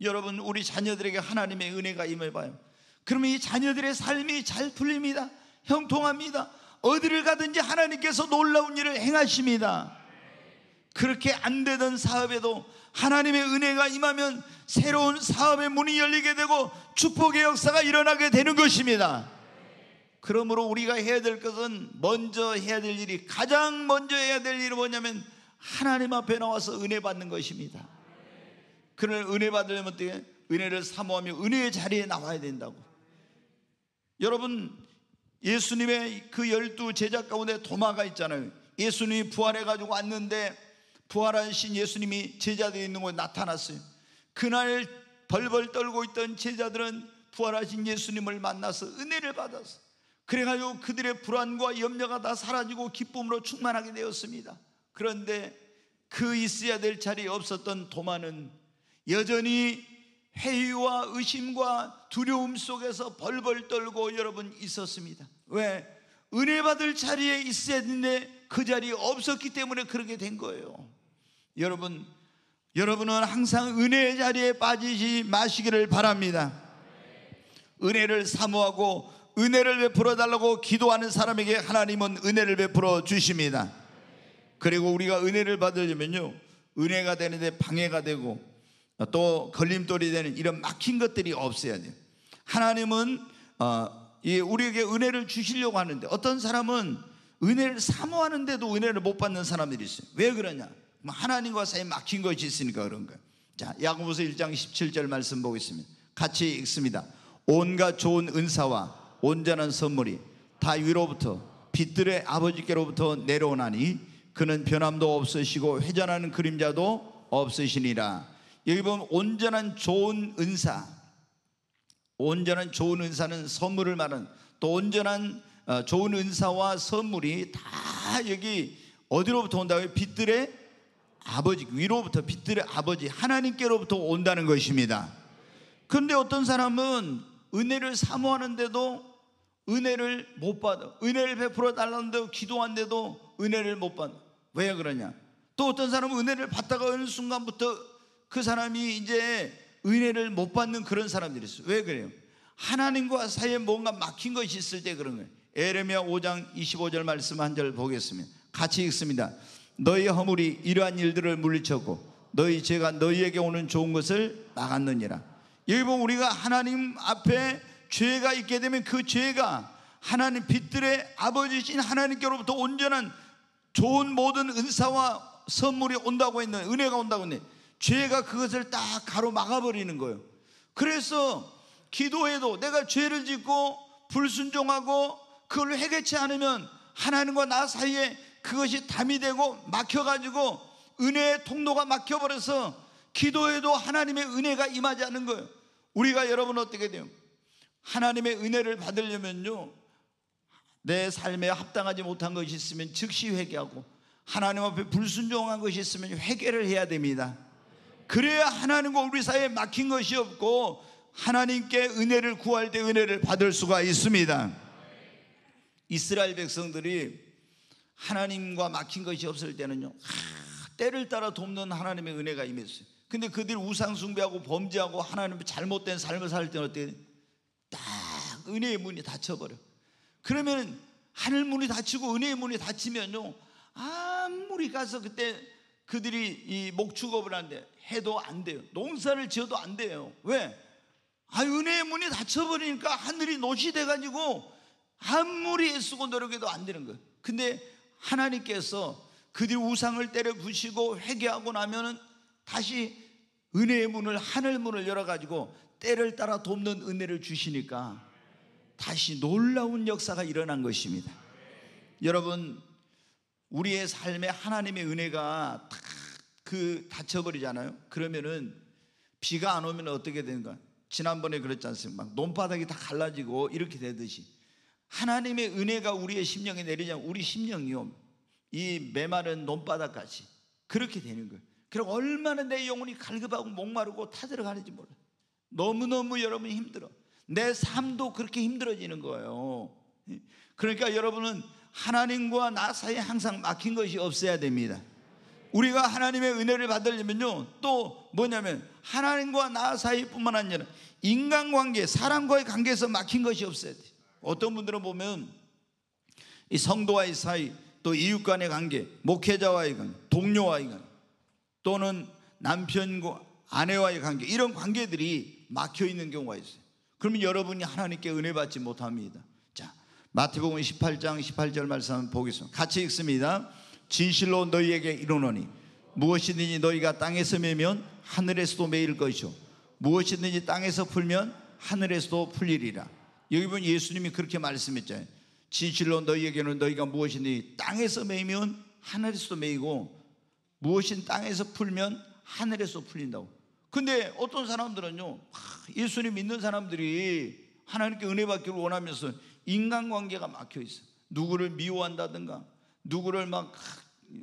여러분, 우리 자녀들에게 하나님의 은혜가 임해봐요. 그러면 이 자녀들의 삶이 잘 풀립니다. 형통합니다. 어디를 가든지 하나님께서 놀라운 일을 행하십니다. 그렇게 안 되던 사업에도 하나님의 은혜가 임하면 새로운 사업의 문이 열리게 되고 축복의 역사가 일어나게 되는 것입니다. 그러므로 우리가 해야 될 것은 먼저 해야 될 일이 가장 먼저 해야 될 일이 뭐냐면 하나님 앞에 나와서 은혜 받는 것입니다. 그를 은혜 받으려면 어떻게 은혜를 사모하며 은혜의 자리에 나와야 된다고. 여러분 예수님의 그 열두 제자 가운데 도마가 있잖아요. 예수님이 부활해가지고 왔는데 부활하신 예수님이 제자들이 있는 곳에 나타났어요. 그날 벌벌 떨고 있던 제자들은 부활하신 예수님을 만나서 은혜를 받았어. 그래가지고 그들의 불안과 염려가 다 사라지고 기쁨으로 충만하게 되었습니다. 그런데 그 있어야 될 자리에 없었던 도마는 여전히 회의와 의심과 두려움 속에서 벌벌 떨고 여러분 있었습니다. 왜? 은혜 받을 자리에 있어는데그자리 없었기 때문에 그렇게 된 거예요. 여러분, 여러분은 항상 은혜의 자리에 빠지지 마시기를 바랍니다. 은혜를 사모하고 은혜를 베풀어 달라고 기도하는 사람에게 하나님은 은혜를 베풀어 주십니다. 그리고 우리가 은혜를 받으려면요. 은혜가 되는데 방해가 되고 또 걸림돌이 되는 이런 막힌 것들이 없어야 돼요. 하나님은 어, 우리에게 은혜를 주시려고 하는데 어떤 사람은 은혜를 사모하는데도 은혜를 못 받는 사람들이 있어요. 왜 그러냐? 뭐 하나님과 사이 막힌 것이 있으니까 그런 거예요. 자, 야고보서 1장 17절 말씀 보겠습니다. 같이 읽습니다. 온갖 좋은 은사와 온전한 선물이 다 위로부터 빛들의 아버지께로부터 내려오나니 그는 변함도 없으시고 회전하는 그림자도 없으시니라. 여기 보면 온전한 좋은 은사. 온전한 좋은 은사는 선물을 말하는 또 온전한 어, 좋은 은사와 선물이 다 여기 어디로부터 온다고요? 빛들의 아버지 위로부터 빛들의 아버지 하나님께로부터 온다는 것입니다. 그런데 어떤 사람은 은혜를 사모하는데도 은혜를 못 받아. 은혜를 베풀어 달라는데도 기도한데도 은혜를 못 받아. 왜 그러냐? 또 어떤 사람은 은혜를 받다가 어느 순간부터 그 사람이 이제 은혜를 못 받는 그런 사람들이 있어요. 왜 그래요? 하나님과 사이에 뭔가 막힌 것이 있을 때 그런 거예요. 에레미야 5장 25절 말씀 한 절 보겠습니다. 같이 읽습니다. 너희 허물이 이러한 일들을 물리쳤고 너희 죄가 너희에게 오는 좋은 것을 막았느니라. 여기 보면 우리가 하나님 앞에 죄가 있게 되면 그 죄가 하나님 빛들의 아버지신 하나님께로부터 온전한 좋은 모든 은사와 선물이 온다고 했는 은혜가 온다고 했는데 죄가 그것을 딱 가로막아버리는 거예요. 그래서 기도해도 내가 죄를 짓고 불순종하고 그걸 해결치 않으면 하나님과 나 사이에 그것이 담이 되고 막혀가지고 은혜의 통로가 막혀버려서 기도해도 하나님의 은혜가 임하지 않는 거예요. 우리가 여러분 어떻게 돼요? 하나님의 은혜를 받으려면요. 내 삶에 합당하지 못한 것이 있으면 즉시 회개하고 하나님 앞에 불순종한 것이 있으면 회개를 해야 됩니다. 그래야 하나님과 우리 사이에 막힌 것이 없고 하나님께 은혜를 구할 때 은혜를 받을 수가 있습니다. 이스라엘 백성들이 하나님과 막힌 것이 없을 때는요. 하, 때를 따라 돕는 하나님의 은혜가 임했어요. 근데 그들이 우상 숭배하고 범죄하고 하나님의 잘못된 삶을 살 때는 어때? 딱 은혜의 문이 닫혀 버려. 그러면 하늘 문이 닫히고 은혜의 문이 닫히면요. 아무리 가서 그때 그들이 이 목축업을 한데 해도 안 돼요. 농사를 지어도 안 돼요. 왜? 아, 은혜의 문이 닫혀버리니까 하늘이 노시 돼가지고 아무리 애쓰고 노력해도 안 되는 거예요. 근데 하나님께서 그들 우상을 때려 부시고 회개하고 나면은 다시 은혜의 문을, 하늘 문을 열어가지고 때를 따라 돕는 은혜를 주시니까 다시 놀라운 역사가 일어난 것입니다. 여러분, 우리의 삶에 하나님의 은혜가 다그 다쳐버리잖아요. 그러면은 비가 안 오면 어떻게 되는가? 지난번에 그랬지 않습니까? 논바닥이 다 갈라지고 이렇게 되듯이 하나님의 은혜가 우리의 심령에 내리자 우리 심령이요 이 메마른 논바닥까지 그렇게 되는 거예요. 그럼 얼마나 내 영혼이 갈급하고 목마르고 타들어가는지 몰라. 너무너무 여러분 힘들어. 내 삶도 그렇게 힘들어지는 거예요. 그러니까 여러분은 하나님과 나 사이에 항상 막힌 것이 없어야 됩니다. 우리가 하나님의 은혜를 받으려면요. 또 뭐냐면 하나님과 나 사이뿐만 아니라 인간관계, 사람과의 관계에서 막힌 것이 없어야 돼. 어떤 분들은 보면 이 성도와의 사이, 또 이웃 간의 관계, 목회자와의 관계, 동료와의 관계, 또는 남편과 아내와의 관계 이런 관계들이 막혀 있는 경우가 있어요. 그러면 여러분이 하나님께 은혜 받지 못합니다. 자, 마태복음 18장 18절 말씀 보겠습니다. 같이 읽습니다. 진실로 너희에게 이르노니 무엇이든지 너희가 땅에서 매면 하늘에서도 매일 것이요 무엇이든지 땅에서 풀면 하늘에서도 풀리리라. 여기 보면 예수님이 그렇게 말씀했잖아요. 진실로 너희에게는 너희가 무엇이든지 땅에서 매면 하늘에서도 매이고 무엇인 땅에서 풀면 하늘에서 풀린다고. 근데 어떤 사람들은요, 예수님 믿는 사람들이 하나님께 은혜 받기를 원하면서 인간관계가 막혀 있어. 누구를 미워한다든가, 누구를 막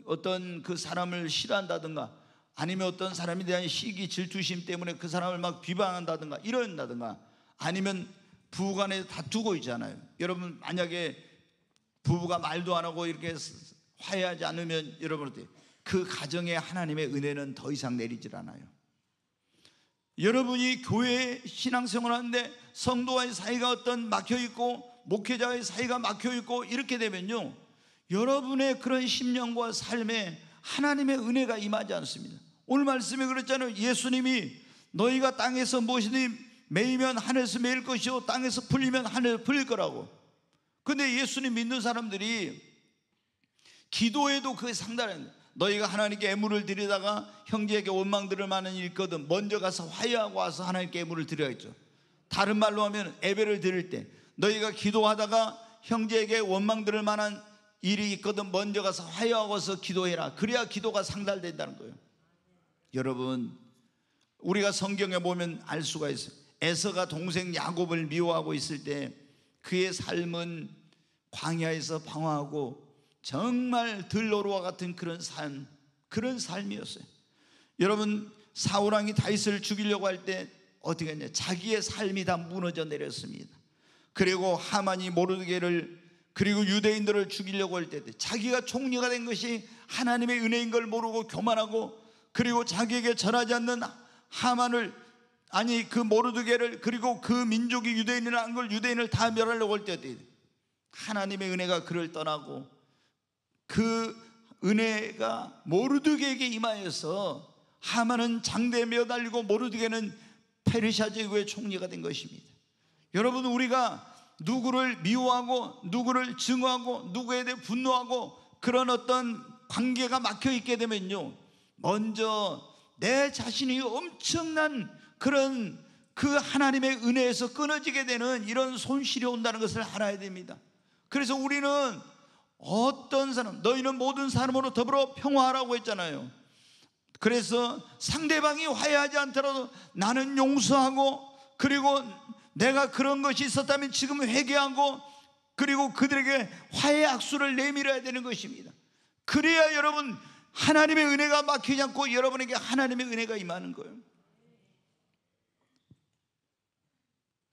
어떤 그 사람을 싫어한다든가 아니면 어떤 사람에 대한 시기 질투심 때문에 그 사람을 막 비방한다든가 이런다든가 아니면 부부간에 다투고 있잖아요. 여러분 만약에 부부가 말도 안 하고 이렇게 화해하지 않으면 여러분들테그 가정에 하나님의 은혜는 더 이상 내리질 않아요. 여러분이 교회 신앙생활 하는데 성도와의 사이가 어떤 막혀 있고 목회자의 사이가 막혀 있고 이렇게 되면요. 여러분의 그런 심령과 삶에 하나님의 은혜가 임하지 않습니다. 오늘 말씀에 그랬잖아요. 예수님이 너희가 땅에서 무엇이 매이면 하늘에서 매일 것이요 땅에서 풀리면 하늘에서 풀릴 거라고. 근데 예수님 믿는 사람들이 기도에도 그게 상달한 너희가 하나님께 애물을 드리다가 형제에게 원망들을 많은 일거든 먼저 가서 화해하고 와서 하나님께 애물을 드려야죠. 다른 말로 하면 예배를 드릴 때 너희가 기도하다가 형제에게 원망들을 만한 일이 있거든 먼저 가서 화해하고서 기도해라. 그래야 기도가 상달된다는 거예요. 여러분, 우리가 성경에 보면 알 수가 있어요. 에서가 동생 야곱을 미워하고 있을 때 그의 삶은 광야에서 방황하고 정말 들로루와 같은 그런 삶, 그런 삶이었어요. 여러분, 사우랑이 다윗을 죽이려고 할 때 어떻게 했냐? 자기의 삶이 다 무너져 내렸습니다. 그리고 하만이 모르게를 그리고 유대인들을 죽이려고 할때 자기가 총리가 된 것이 하나님의 은혜인 걸 모르고 교만하고 그리고 자기에게 전하지 않는 하만을 아니 그 모르드게를 그리고 그 민족이 유대인이라는 걸 유대인을 다 멸하려고 할때 하나님의 은혜가 그를 떠나고 그 은혜가 모르드게에게 임하여서 하만은 장대에 매달리고 모르드게는 페르시아 제국의 총리가 된 것입니다. 여러분 우리가 누구를 미워하고 누구를 증오하고 누구에 대해 분노하고 그런 어떤 관계가 막혀 있게 되면요. 먼저 내 자신이 엄청난 그런 그 하나님의 은혜에서 끊어지게 되는 이런 손실이 온다는 것을 알아야 됩니다. 그래서 우리는 어떤 사람, 너희는 모든 사람으로 더불어 평화하라고 했잖아요. 그래서 상대방이 화해하지 않더라도 나는 용서하고 그리고 내가 그런 것이 있었다면 지금 회개하고 그리고 그들에게 화해 악수를 내밀어야 되는 것입니다. 그래야 여러분 하나님의 은혜가 막히지 않고 여러분에게 하나님의 은혜가 임하는 거예요.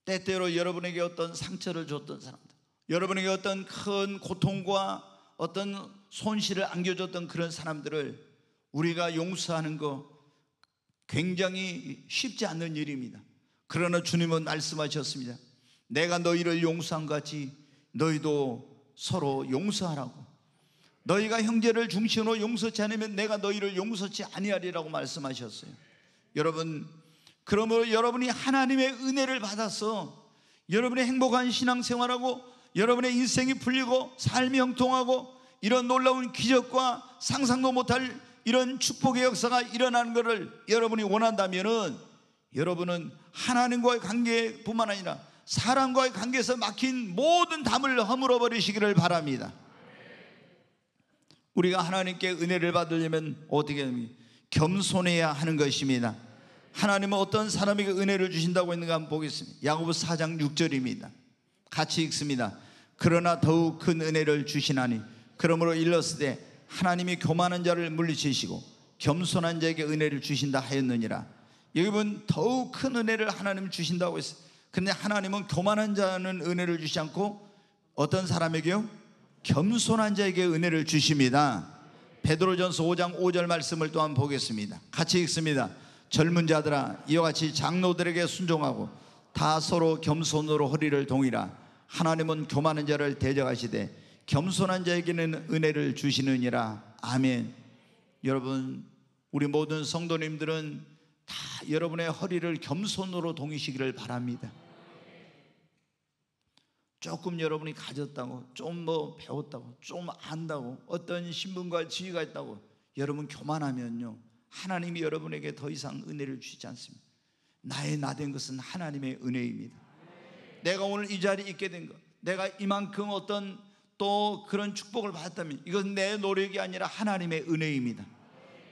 때때로 여러분에게 어떤 상처를 줬던 사람들, 여러분에게 어떤 큰 고통과 어떤 손실을 안겨줬던 그런 사람들을 우리가 용서하는 거 굉장히 쉽지 않는 일입니다. 그러나 주님은 말씀하셨습니다. 내가 너희를 용서한 같이 너희도 서로 용서하라고. 너희가 형제를 중심으로 용서치 않으면 내가 너희를 용서치 아니하리라고 말씀하셨어요. 여러분, 그러므로 여러분이 하나님의 은혜를 받아서 여러분의 행복한 신앙생활하고 여러분의 인생이 풀리고 삶이 형통하고 이런 놀라운 기적과 상상도 못할 이런 축복의 역사가 일어나는 것을 여러분이 원한다면은 여러분은 하나님과의 관계뿐만 아니라 사람과의 관계에서 막힌 모든 담을 허물어 버리시기를 바랍니다. 우리가 하나님께 은혜를 받으려면 어떻게 합니까? 겸손해야 하는 것입니다. 하나님은 어떤 사람에게 은혜를 주신다고 했는가 한번 보겠습니다. 야고보 4장 6절입니다. 같이 읽습니다. 그러나 더욱 큰 은혜를 주시나니 그러므로 일렀을 때 하나님이 교만한 자를 물리치시고 겸손한 자에게 은혜를 주신다 하였느니라. 여러분 더욱 큰 은혜를 하나님 주신다고 했어요. 그데 하나님은 교만한 자는 은혜를 주지 않고 어떤 사람에게요? 겸손한 자에게 은혜를 주십니다. 베드로전서 5장 5절 말씀을 또한 보겠습니다. 같이 읽습니다. 젊은 자들아 이와 같이 장로들에게 순종하고 다 서로 겸손으로 허리를 동이라 하나님은 교만한 자를 대적하시되 겸손한 자에게는 은혜를 주시느니라. 아멘. 여러분 우리 모든 성도님들은 다 여러분의 허리를 겸손으로 동이시기를 바랍니다. 조금 여러분이 가졌다고, 좀 뭐 배웠다고, 좀 안다고, 어떤 신분과 지위가 있다고 여러분 교만하면요. 하나님이 여러분에게 더 이상 은혜를 주시지 않습니다. 나의 나 된 것은 하나님의 은혜입니다. 내가 오늘 이 자리에 있게 된 것, 내가 이만큼 어떤 또 그런 축복을 받았다면 이것내 노력이 아니라 하나님의 은혜입니다.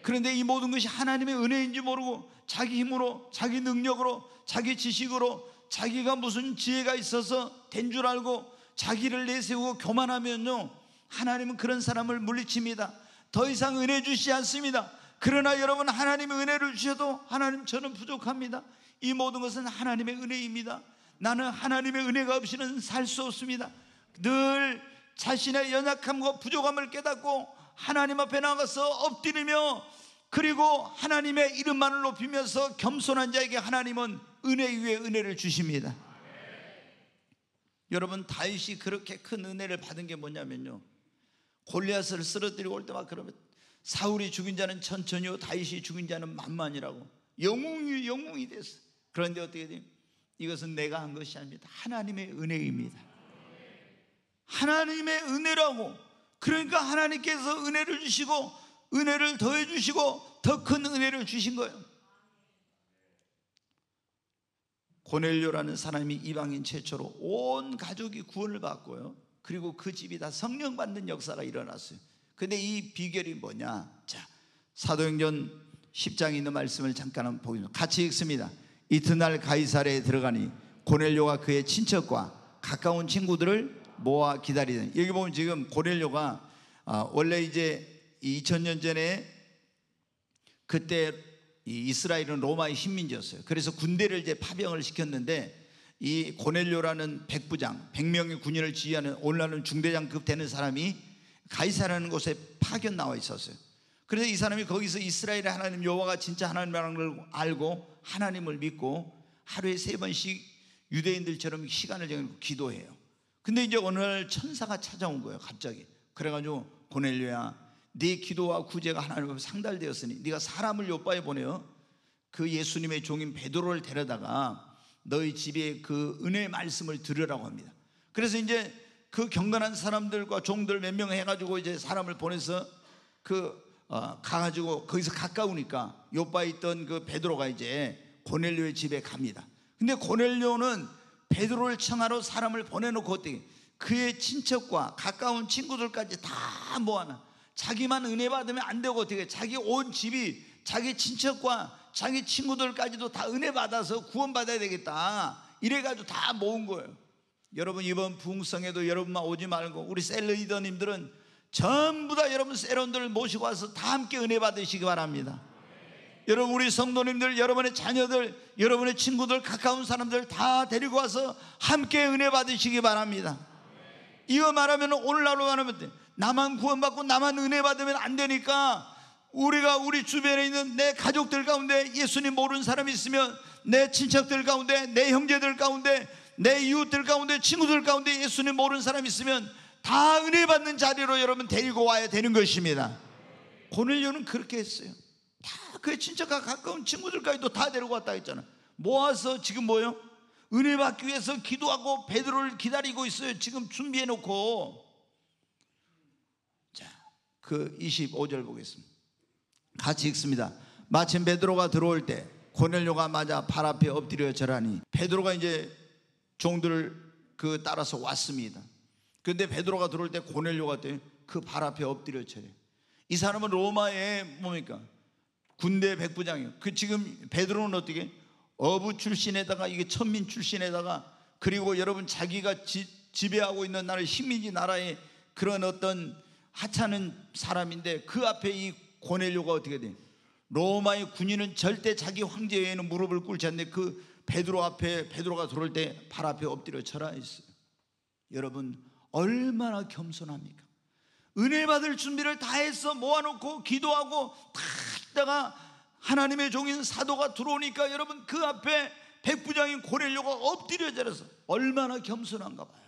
그런데 이 모든 것이 하나님의 은혜인지 모르고 자기 힘으로, 자기 능력으로, 자기 지식으로 자기가 무슨 지혜가 있어서 된 줄 알고 자기를 내세우고 교만하면요. 하나님은 그런 사람을 물리칩니다. 더 이상 은혜 주시지 않습니다. 그러나 여러분 하나님의 은혜를 주셔도 하나님 저는 부족합니다. 이 모든 것은 하나님의 은혜입니다. 나는 하나님의 은혜가 없이는 살 수 없습니다. 늘 자신의 연약함과 부족함을 깨닫고 하나님 앞에 나가서 엎드리며 그리고 하나님의 이름만을 높이면서 겸손한 자에게 하나님은 은혜 위에 은혜를 주십니다. 여러분 다윗이 그렇게 큰 은혜를 받은 게 뭐냐면요. 골리앗을 쓰러뜨리고 올때마 그러면 사울이 죽인 자는 천천히요 다윗이 죽인 자는 만만이라고 영웅이 영웅이 됐어. 그런데 어떻게 돼요? 이것은 내가 한 것이 아닙니다. 하나님의 은혜입니다. 하나님의 은혜라고 그러니까 하나님께서 은혜를 주시고 은혜를 더해 주시고 더 큰 은혜를 주신 거예요. 고넬료라는 사람이 이방인 최초로 온 가족이 구원을 받고요. 그리고 그 집이 다 성령 받는 역사가 일어났어요. 근데 이 비결이 뭐냐? 자, 사도행전 10장에 있는 말씀을 잠깐 보겠습니다. 같이 읽습니다. 이튿날 가이사레에 들어가니 고넬료가 그의 친척과 가까운 친구들을 모아 기다리는 여기 보면 지금 고렐료가 아, 원래 이제 2000년 전에 그때 이스라엘은 로마의 식민지였어요. 그래서 군대를 이제 파병을 시켰는데 이 고넬료라는 백부장, 100명의 군인을 지휘하는 올라는 중대장급 되는 사람이 가이사라는 곳에 파견 나와 있었어요. 그래서 이 사람이 거기서 이스라엘의 하나님 여호와가 진짜 하나님이라는 걸 알고 하나님을 믿고 하루에 세 번씩 유대인들처럼 시간을 정해놓고 기도해요. 근데 이제 오늘 천사가 찾아온 거예요, 갑자기. 그래가지고 고넬료야, 네 기도와 구제가 하나님 앞에 상달되었으니 네가 사람을 요빠에 보내요그 예수님의 종인 베드로를 데려다가 너희 집에 그 은혜의 말씀을 들으라고 합니다. 그래서 이제 그 경건한 사람들과 종들 몇 명 해가지고 이제 사람을 보내서 그 어, 가가지고 거기서 가까우니까 요빠에 있던 그 베드로가 이제 고넬료의 집에 갑니다. 근데 고넬료는 베드로를 청하러 사람을 보내놓고 어떻게 그의 친척과 가까운 친구들까지 다 모아놔 자기만 은혜 받으면 안 되고 어떻게 자기 온 집이 자기 친척과 자기 친구들까지도 다 은혜 받아서 구원 받아야 되겠다 이래가지고 다 모은 거예요 여러분 이번 부흥성에도 여러분만 오지 말고 우리 셀 리더님들은 전부 다 여러분 세론들을 모시고 와서 다 함께 은혜 받으시기 바랍니다 여러분 우리 성도님들, 여러분의 자녀들, 여러분의 친구들, 가까운 사람들 다 데리고 와서 함께 은혜 받으시기 바랍니다. 이거 말하면 오늘날로 말하면 돼. 나만 구원받고 나만 은혜 받으면 안 되니까 우리가 우리 주변에 있는 내 가족들 가운데 예수님 모르는 사람이 있으면 내 친척들 가운데 내 형제들 가운데 내 이웃들 가운데 친구들 가운데 예수님 모르는 사람이 있으면 다 은혜 받는 자리로 여러분 데리고 와야 되는 것입니다. 고넬료는 그렇게 했어요. 그의 친척과 가까운 친구들까지도 다 데리고 왔다 했잖아. 모아서 지금 뭐요? 은혜 받기 위해서 기도하고 베드로를 기다리고 있어요. 지금 준비해 놓고. 자, 그 25절 보겠습니다. 같이 읽습니다. 마침 베드로가 들어올 때 고넬료가 맞아 발 앞에 엎드려 절하니 베드로가 이제 종들을 그 따라서 왔습니다. 근데 베드로가 들어올 때 고넬료가 그발 앞에 엎드려 절해. 이 사람은 로마의 뭡니까? 군대 백부장이요. 그 지금 베드로는 어떻게 어부 출신에다가 이게 천민 출신에다가 그리고 여러분 자기가 지, 지배하고 있는 나라 식민지 나라의 그런 어떤 하찮은 사람인데 그 앞에 이 고넬료가 어떻게 돼? 로마의 군인은 절대 자기 황제 외에는 무릎을 꿇지 않는데 그 베드로 앞에 베드로가 들어올 때발 앞에 엎드려 절하 했어요. 여러분 얼마나 겸손합니까? 은혜 받을 준비를 다 해서 모아놓고 기도하고 다 있다가 하나님의 종인 사도가 들어오니까 여러분 그 앞에 백부장인 고넬료가 엎드려 자라서 얼마나 겸손한가 봐요.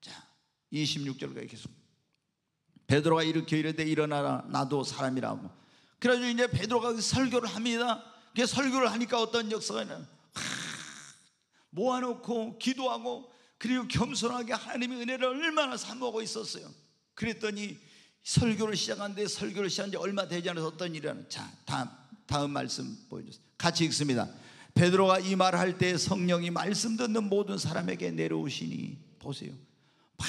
자, 26절까지 계속. 베드로가 일으켜 이르되 일어나라 나도 사람이라고. 그래가지고 이제 베드로가 그 설교를 합니다. 그 설교를 하니까 어떤 역사가 나 모아놓고 기도하고 그리고 겸손하게 하나님의 은혜를 얼마나 사모하고 있었어요. 그랬더니 설교를 시작하는데 설교를 시작한 지 얼마 되지 않아서 어떤 일이라는 자 다음, 다음 말씀 보여주세요 같이 읽습니다 베드로가 이 말을 할때 성령이 말씀 듣는 모든 사람에게 내려오시니 보세요 막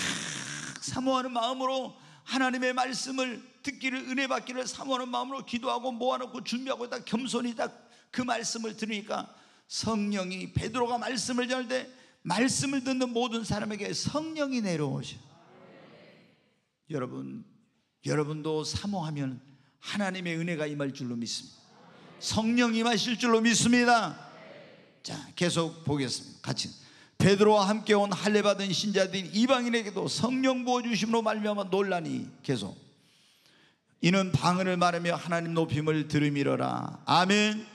사모하는 마음으로 하나님의 말씀을 듣기를 은혜 받기를 사모하는 마음으로 기도하고 모아놓고 준비하고 딱 겸손히 딱 그 말씀을 들으니까 성령이 베드로가 말씀을 전할 때 말씀을 듣는 모든 사람에게 성령이 내려오셔 여러분 여러분도 사모하면 하나님의 은혜가 임할 줄로 믿습니다. 성령 임하실 줄로 믿습니다. 자, 계속 보겠습니다. 같이 베드로와 함께 온 할례 받은 신자들이 이방인에게도 성령 부어 주심으로 말미암아 논란이 계속 이는 방언을 말하며 하나님 높임을 들음이러라. 아멘.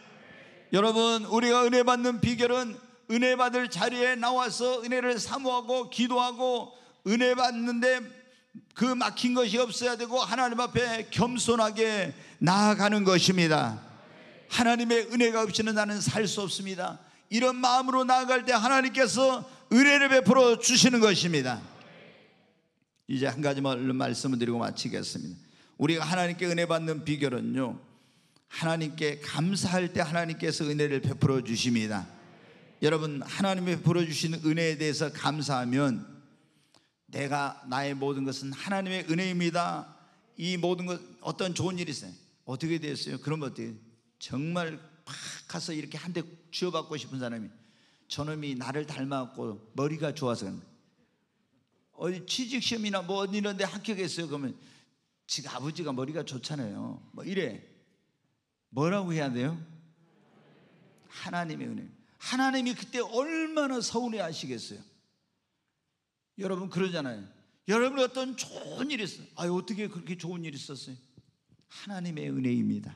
여러분, 우리가 은혜 받는 비결은 은혜 받을 자리에 나와서 은혜를 사모하고 기도하고 은혜 받는데 그 막힌 것이 없어야 되고 하나님 앞에 겸손하게 나아가는 것입니다. 하나님의 은혜가 없이는 나는 살 수 없습니다. 이런 마음으로 나아갈 때 하나님께서 은혜를 베풀어 주시는 것입니다. 이제 한 가지 말씀을 드리고 마치겠습니다. 우리가 하나님께 은혜 받는 비결은요. 하나님께 감사할 때 하나님께서 은혜를 베풀어 주십니다. 여러분 하나님이 베풀어 주시 은혜에 대해서 감사하면 내가 나의 모든 것은 하나님의 은혜입니다. 이 모든 것 어떤 좋은 일이 있어요. 어떻게 됐어요? 그러 어떻게 정말 팍 가서 이렇게 한 대 쥐어받고 싶은 사람이 저놈이 나를 닮았고 머리가 좋아서 어디 취직시험이나 뭐 이런 데 합격했어요. 그러면 지가 아버지가 머리가 좋잖아요. 뭐 이래. 뭐라고 해야 돼요? 하나님의 은혜. 하나님이 그때 얼마나 서운해 하시겠어요? 여러분 그러잖아요. 여러분 어떤 좋은 일이 있어요. 아, 어떻게 그렇게 좋은 일이 있었어요? 하나님의 은혜입니다.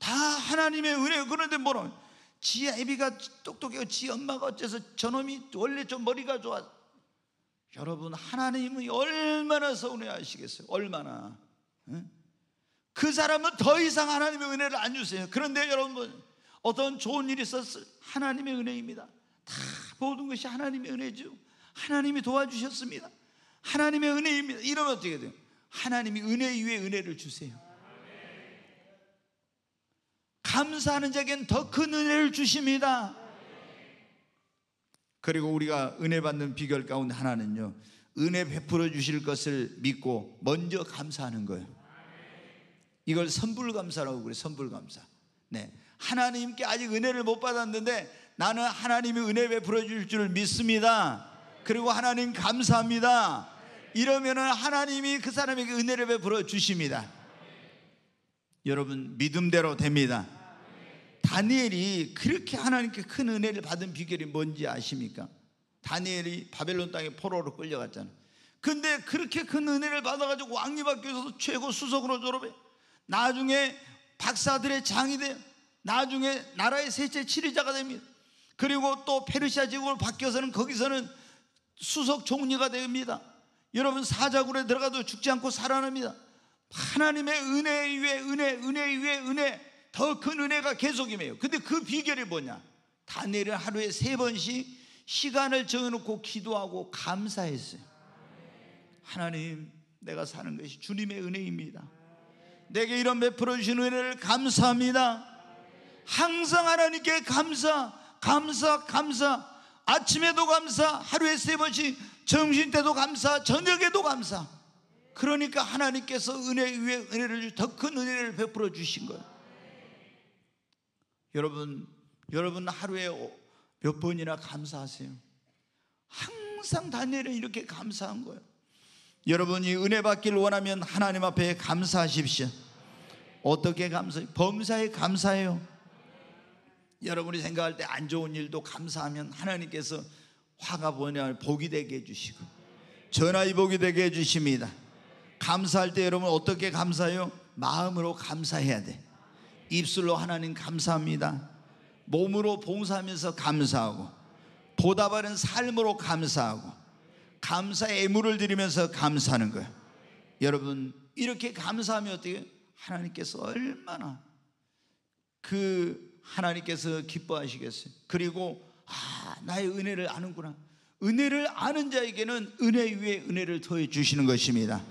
다 하나님의 은혜. 그런데 뭐라? 지 아이비가 똑똑해요. 지 엄마가 어째서 저놈이 원래 좀 머리가 좋아. 여러분 하나님은 얼마나 서운해하시겠어요? 얼마나? 응? 그 사람은 더 이상 하나님의 은혜를 안 주세요. 그런데 여러분 어떤 좋은 일이 있었을 하나님의 은혜입니다. 다 모든 것이 하나님의 은혜죠. 하나님이 도와주셨습니다. 하나님의 은혜입니다. 이러면 어떻게 돼요? 하나님이 은혜 위에 은혜를 주세요. 감사하는 자에겐 더 큰 은혜를 주십니다. 그리고 우리가 은혜 받는 비결 가운데 하나는요, 은혜 베풀어 주실 것을 믿고 먼저 감사하는 거예요. 이걸 선불감사라고 그래, 요 선불감사. 네. 하나님께 아직 은혜를 못 받았는데 나는 하나님이 은혜 베풀어 주실 줄 믿습니다. 그리고 하나님 감사합니다. 이러면은 하나님이 그 사람에게 은혜를 베풀어 주십니다. 여러분 믿음대로 됩니다. 다니엘이 그렇게 하나님께 큰 은혜를 받은 비결이 뭔지 아십니까? 다니엘이 바벨론 땅에 포로로 끌려갔잖아 근데 그렇게 큰 은혜를 받아가지고 왕립학교에서 최고 수석으로 졸업해. 나중에 박사들의 장이 돼 나중에 나라의 셋째 치리자가 됩니다. 그리고 또 페르시아 제국을 바뀌어서는 거기서는 수석 총리가 됩니다. 여러분 사자굴에 들어가도 죽지 않고 살아납니다. 하나님의 은혜 위에 은혜, 은혜 위에 은혜, 더 큰 은혜가 계속이에요. 근데 그 비결이 뭐냐? 다니엘은 하루에 세 번씩 시간을 정해놓고 기도하고 감사했어요. 하나님, 내가 사는 것이 주님의 은혜입니다. 내게 이런 베풀어 주신 은혜를 감사합니다. 항상 하나님께 감사. 감사, 감사. 아침에도 감사, 하루에 세 번씩, 점심 때도 감사, 저녁에도 감사. 그러니까 하나님께서 은혜 위에 은혜를 더큰 은혜를 베풀어 주신 거예요. 여러분, 여러분 하루에 몇 번이나 감사하세요? 항상 다니엘은 이렇게 감사한 거예요. 여러분이 은혜 받기를 원하면 하나님 앞에 감사하십시오. 어떻게 감사해? 범사에 감사해요. 여러분이 생각할 때 안 좋은 일도 감사하면 하나님께서 화가 보냐 복이 되게 해주시고 전화의 복이 되게 해주십니다 감사할 때 여러분 어떻게 감사해요? 마음으로 감사해야 돼 입술로 하나님 감사합니다 몸으로 봉사하면서 감사하고 보답하는 삶으로 감사하고 감사의 애물을 드리면서 감사하는 거예요 여러분 이렇게 감사하면 어떻게 해요? 하나님께서 얼마나 그 하나님께서 기뻐하시겠어요. 그리고 아, 나의 은혜를 아는구나. 은혜를 아는 자에게는 은혜 위에 은혜를 더해 주시는 것입니다.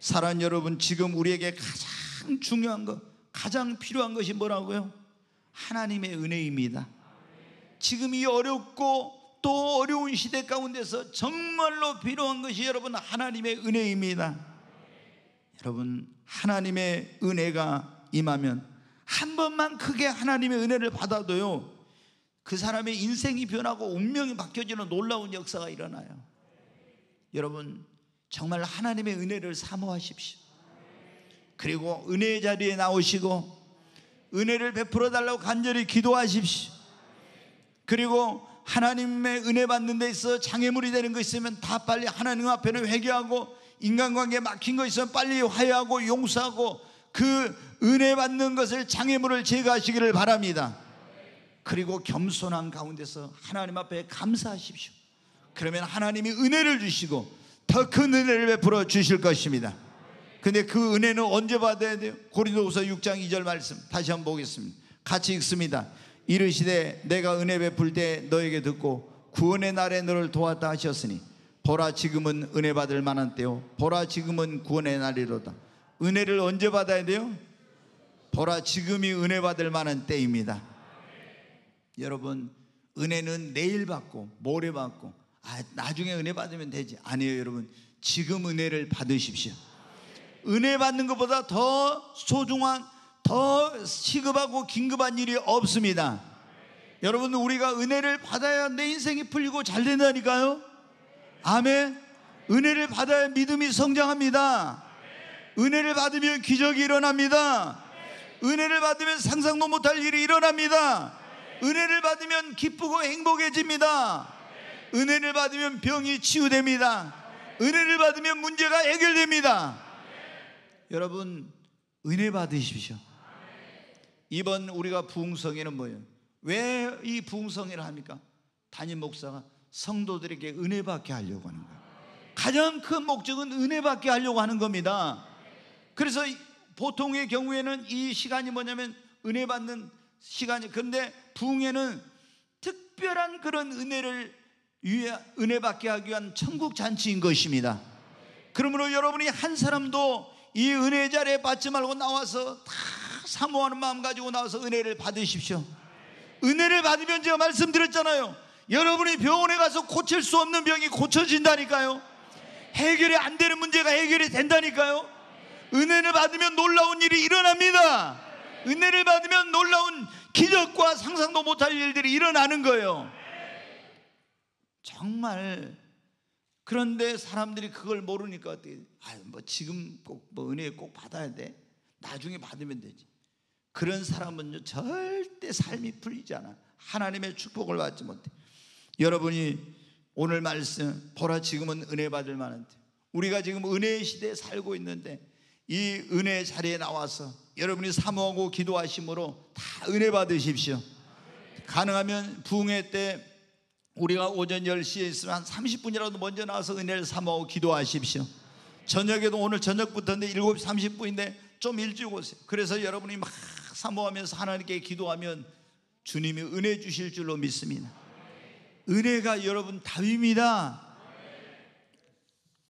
사랑 여러분, 지금 우리에게 가장 중요한 것, 가장 필요한 것이 뭐라고요? 하나님의 은혜입니다. 지금 이 어렵고 또 어려운 시대 가운데서 정말로 필요한 것이 여러분 하나님의 은혜입니다. 여러분, 하나님의 은혜가 임하면 한 번만 크게 하나님의 은혜를 받아도요. 그 사람의 인생이 변하고 운명이 바뀌어지는 놀라운 역사가 일어나요. 여러분 정말 하나님의 은혜를 사모하십시오. 그리고 은혜의 자리에 나오시고 은혜를 베풀어 달라고 간절히 기도하십시오. 그리고 하나님의 은혜 받는 데 있어 장애물이 되는 거 있으면 다 빨리 하나님 앞에는 회개하고 인간관계에 막힌 거 있으면 빨리 화해하고 용서하고 그 은혜 받는 것을 장애물을 제거하시기를 바랍니다. 그리고 겸손한 가운데서 하나님 앞에 감사하십시오. 그러면 하나님이 은혜를 주시고 더 큰 은혜를 베풀어 주실 것입니다. 근데 그 은혜는 언제 받아야 돼요? 고린도후서 6장 2절 말씀 다시 한번 보겠습니다. 같이 읽습니다. 이르시되 내가 은혜 베풀 때 너에게 듣고 구원의 날에 너를 도왔다 하셨으니 보라 지금은 은혜 받을 만한 때요 보라 지금은 구원의 날이로다. 은혜를 언제 받아야 돼요? 보라 지금이 은혜 받을 만한 때입니다. 여러분 은혜는 내일 받고 모레 받고 아, 나중에 은혜 받으면 되지 아니에요 여러분 지금 은혜를 받으십시오. 은혜 받는 것보다 더 소중한 더 시급하고 긴급한 일이 없습니다. 여러분 우리가 은혜를 받아야 내 인생이 풀리고 잘 된다니까요. 아멘. 은혜를 받아야 믿음이 성장합니다. 은혜를 받으면 기적이 일어납니다. 은혜를 받으면 상상도 못할 일이 일어납니다. 은혜를 받으면 기쁘고 행복해집니다. 은혜를 받으면 병이 치유됩니다. 은혜를 받으면 문제가 해결됩니다. 여러분 은혜 받으십시오. 이번 우리가 부흥성에는 뭐예요? 왜 이 부흥성회를 합니까? 담임 목사가 성도들에게 은혜 받게 하려고 하는 거예요. 가장 큰 목적은 은혜 받게 하려고 하는 겁니다. 그래서 보통의 경우에는 이 시간이 뭐냐면 은혜 받는 시간이 그런데 부흥회는 특별한 그런 은혜를 위해 은혜 받게 하기 위한 천국 잔치인 것입니다. 그러므로 여러분이 한 사람도 이 은혜 자리에 받지 말고 나와서 다 사모하는 마음 가지고 나와서 은혜를 받으십시오. 은혜를 받으면 제가 말씀드렸잖아요. 여러분이 병원에 가서 고칠 수 없는 병이 고쳐진다니까요. 해결이 안 되는 문제가 해결이 된다니까요. 은혜를 받으면 놀라운 일이 일어납니다. 은혜를 받으면 놀라운 기적과 상상도 못할 일들이 일어나는 거예요. 정말 그런데 사람들이 그걸 모르니까 어떻게 아뭐 지금 꼭뭐 은혜 꼭 받아야 돼 나중에 받으면 되지 그런 사람은요 절대 삶이 풀리잖아 하나님의 축복을 받지 못해 여러분이 오늘 말씀 보라 지금은 은혜 받을 만한데 우리가 지금 은혜의 시대에 살고 있는데 이 은혜 자리에 나와서 여러분이 사모하고 기도하심으로 다 은혜 받으십시오. 가능하면 부흥회 때 우리가 오전 10시에 있으면 한 30분이라도 먼저 나와서 은혜를 사모하고 기도하십시오. 저녁에도 오늘 저녁부터인데 7시 30분인데 좀 일찍 오세요. 그래서 여러분이 막 사모하면서 하나님께 기도하면 주님이 은혜 주실 줄로 믿습니다. 은혜가 여러분 답입니다.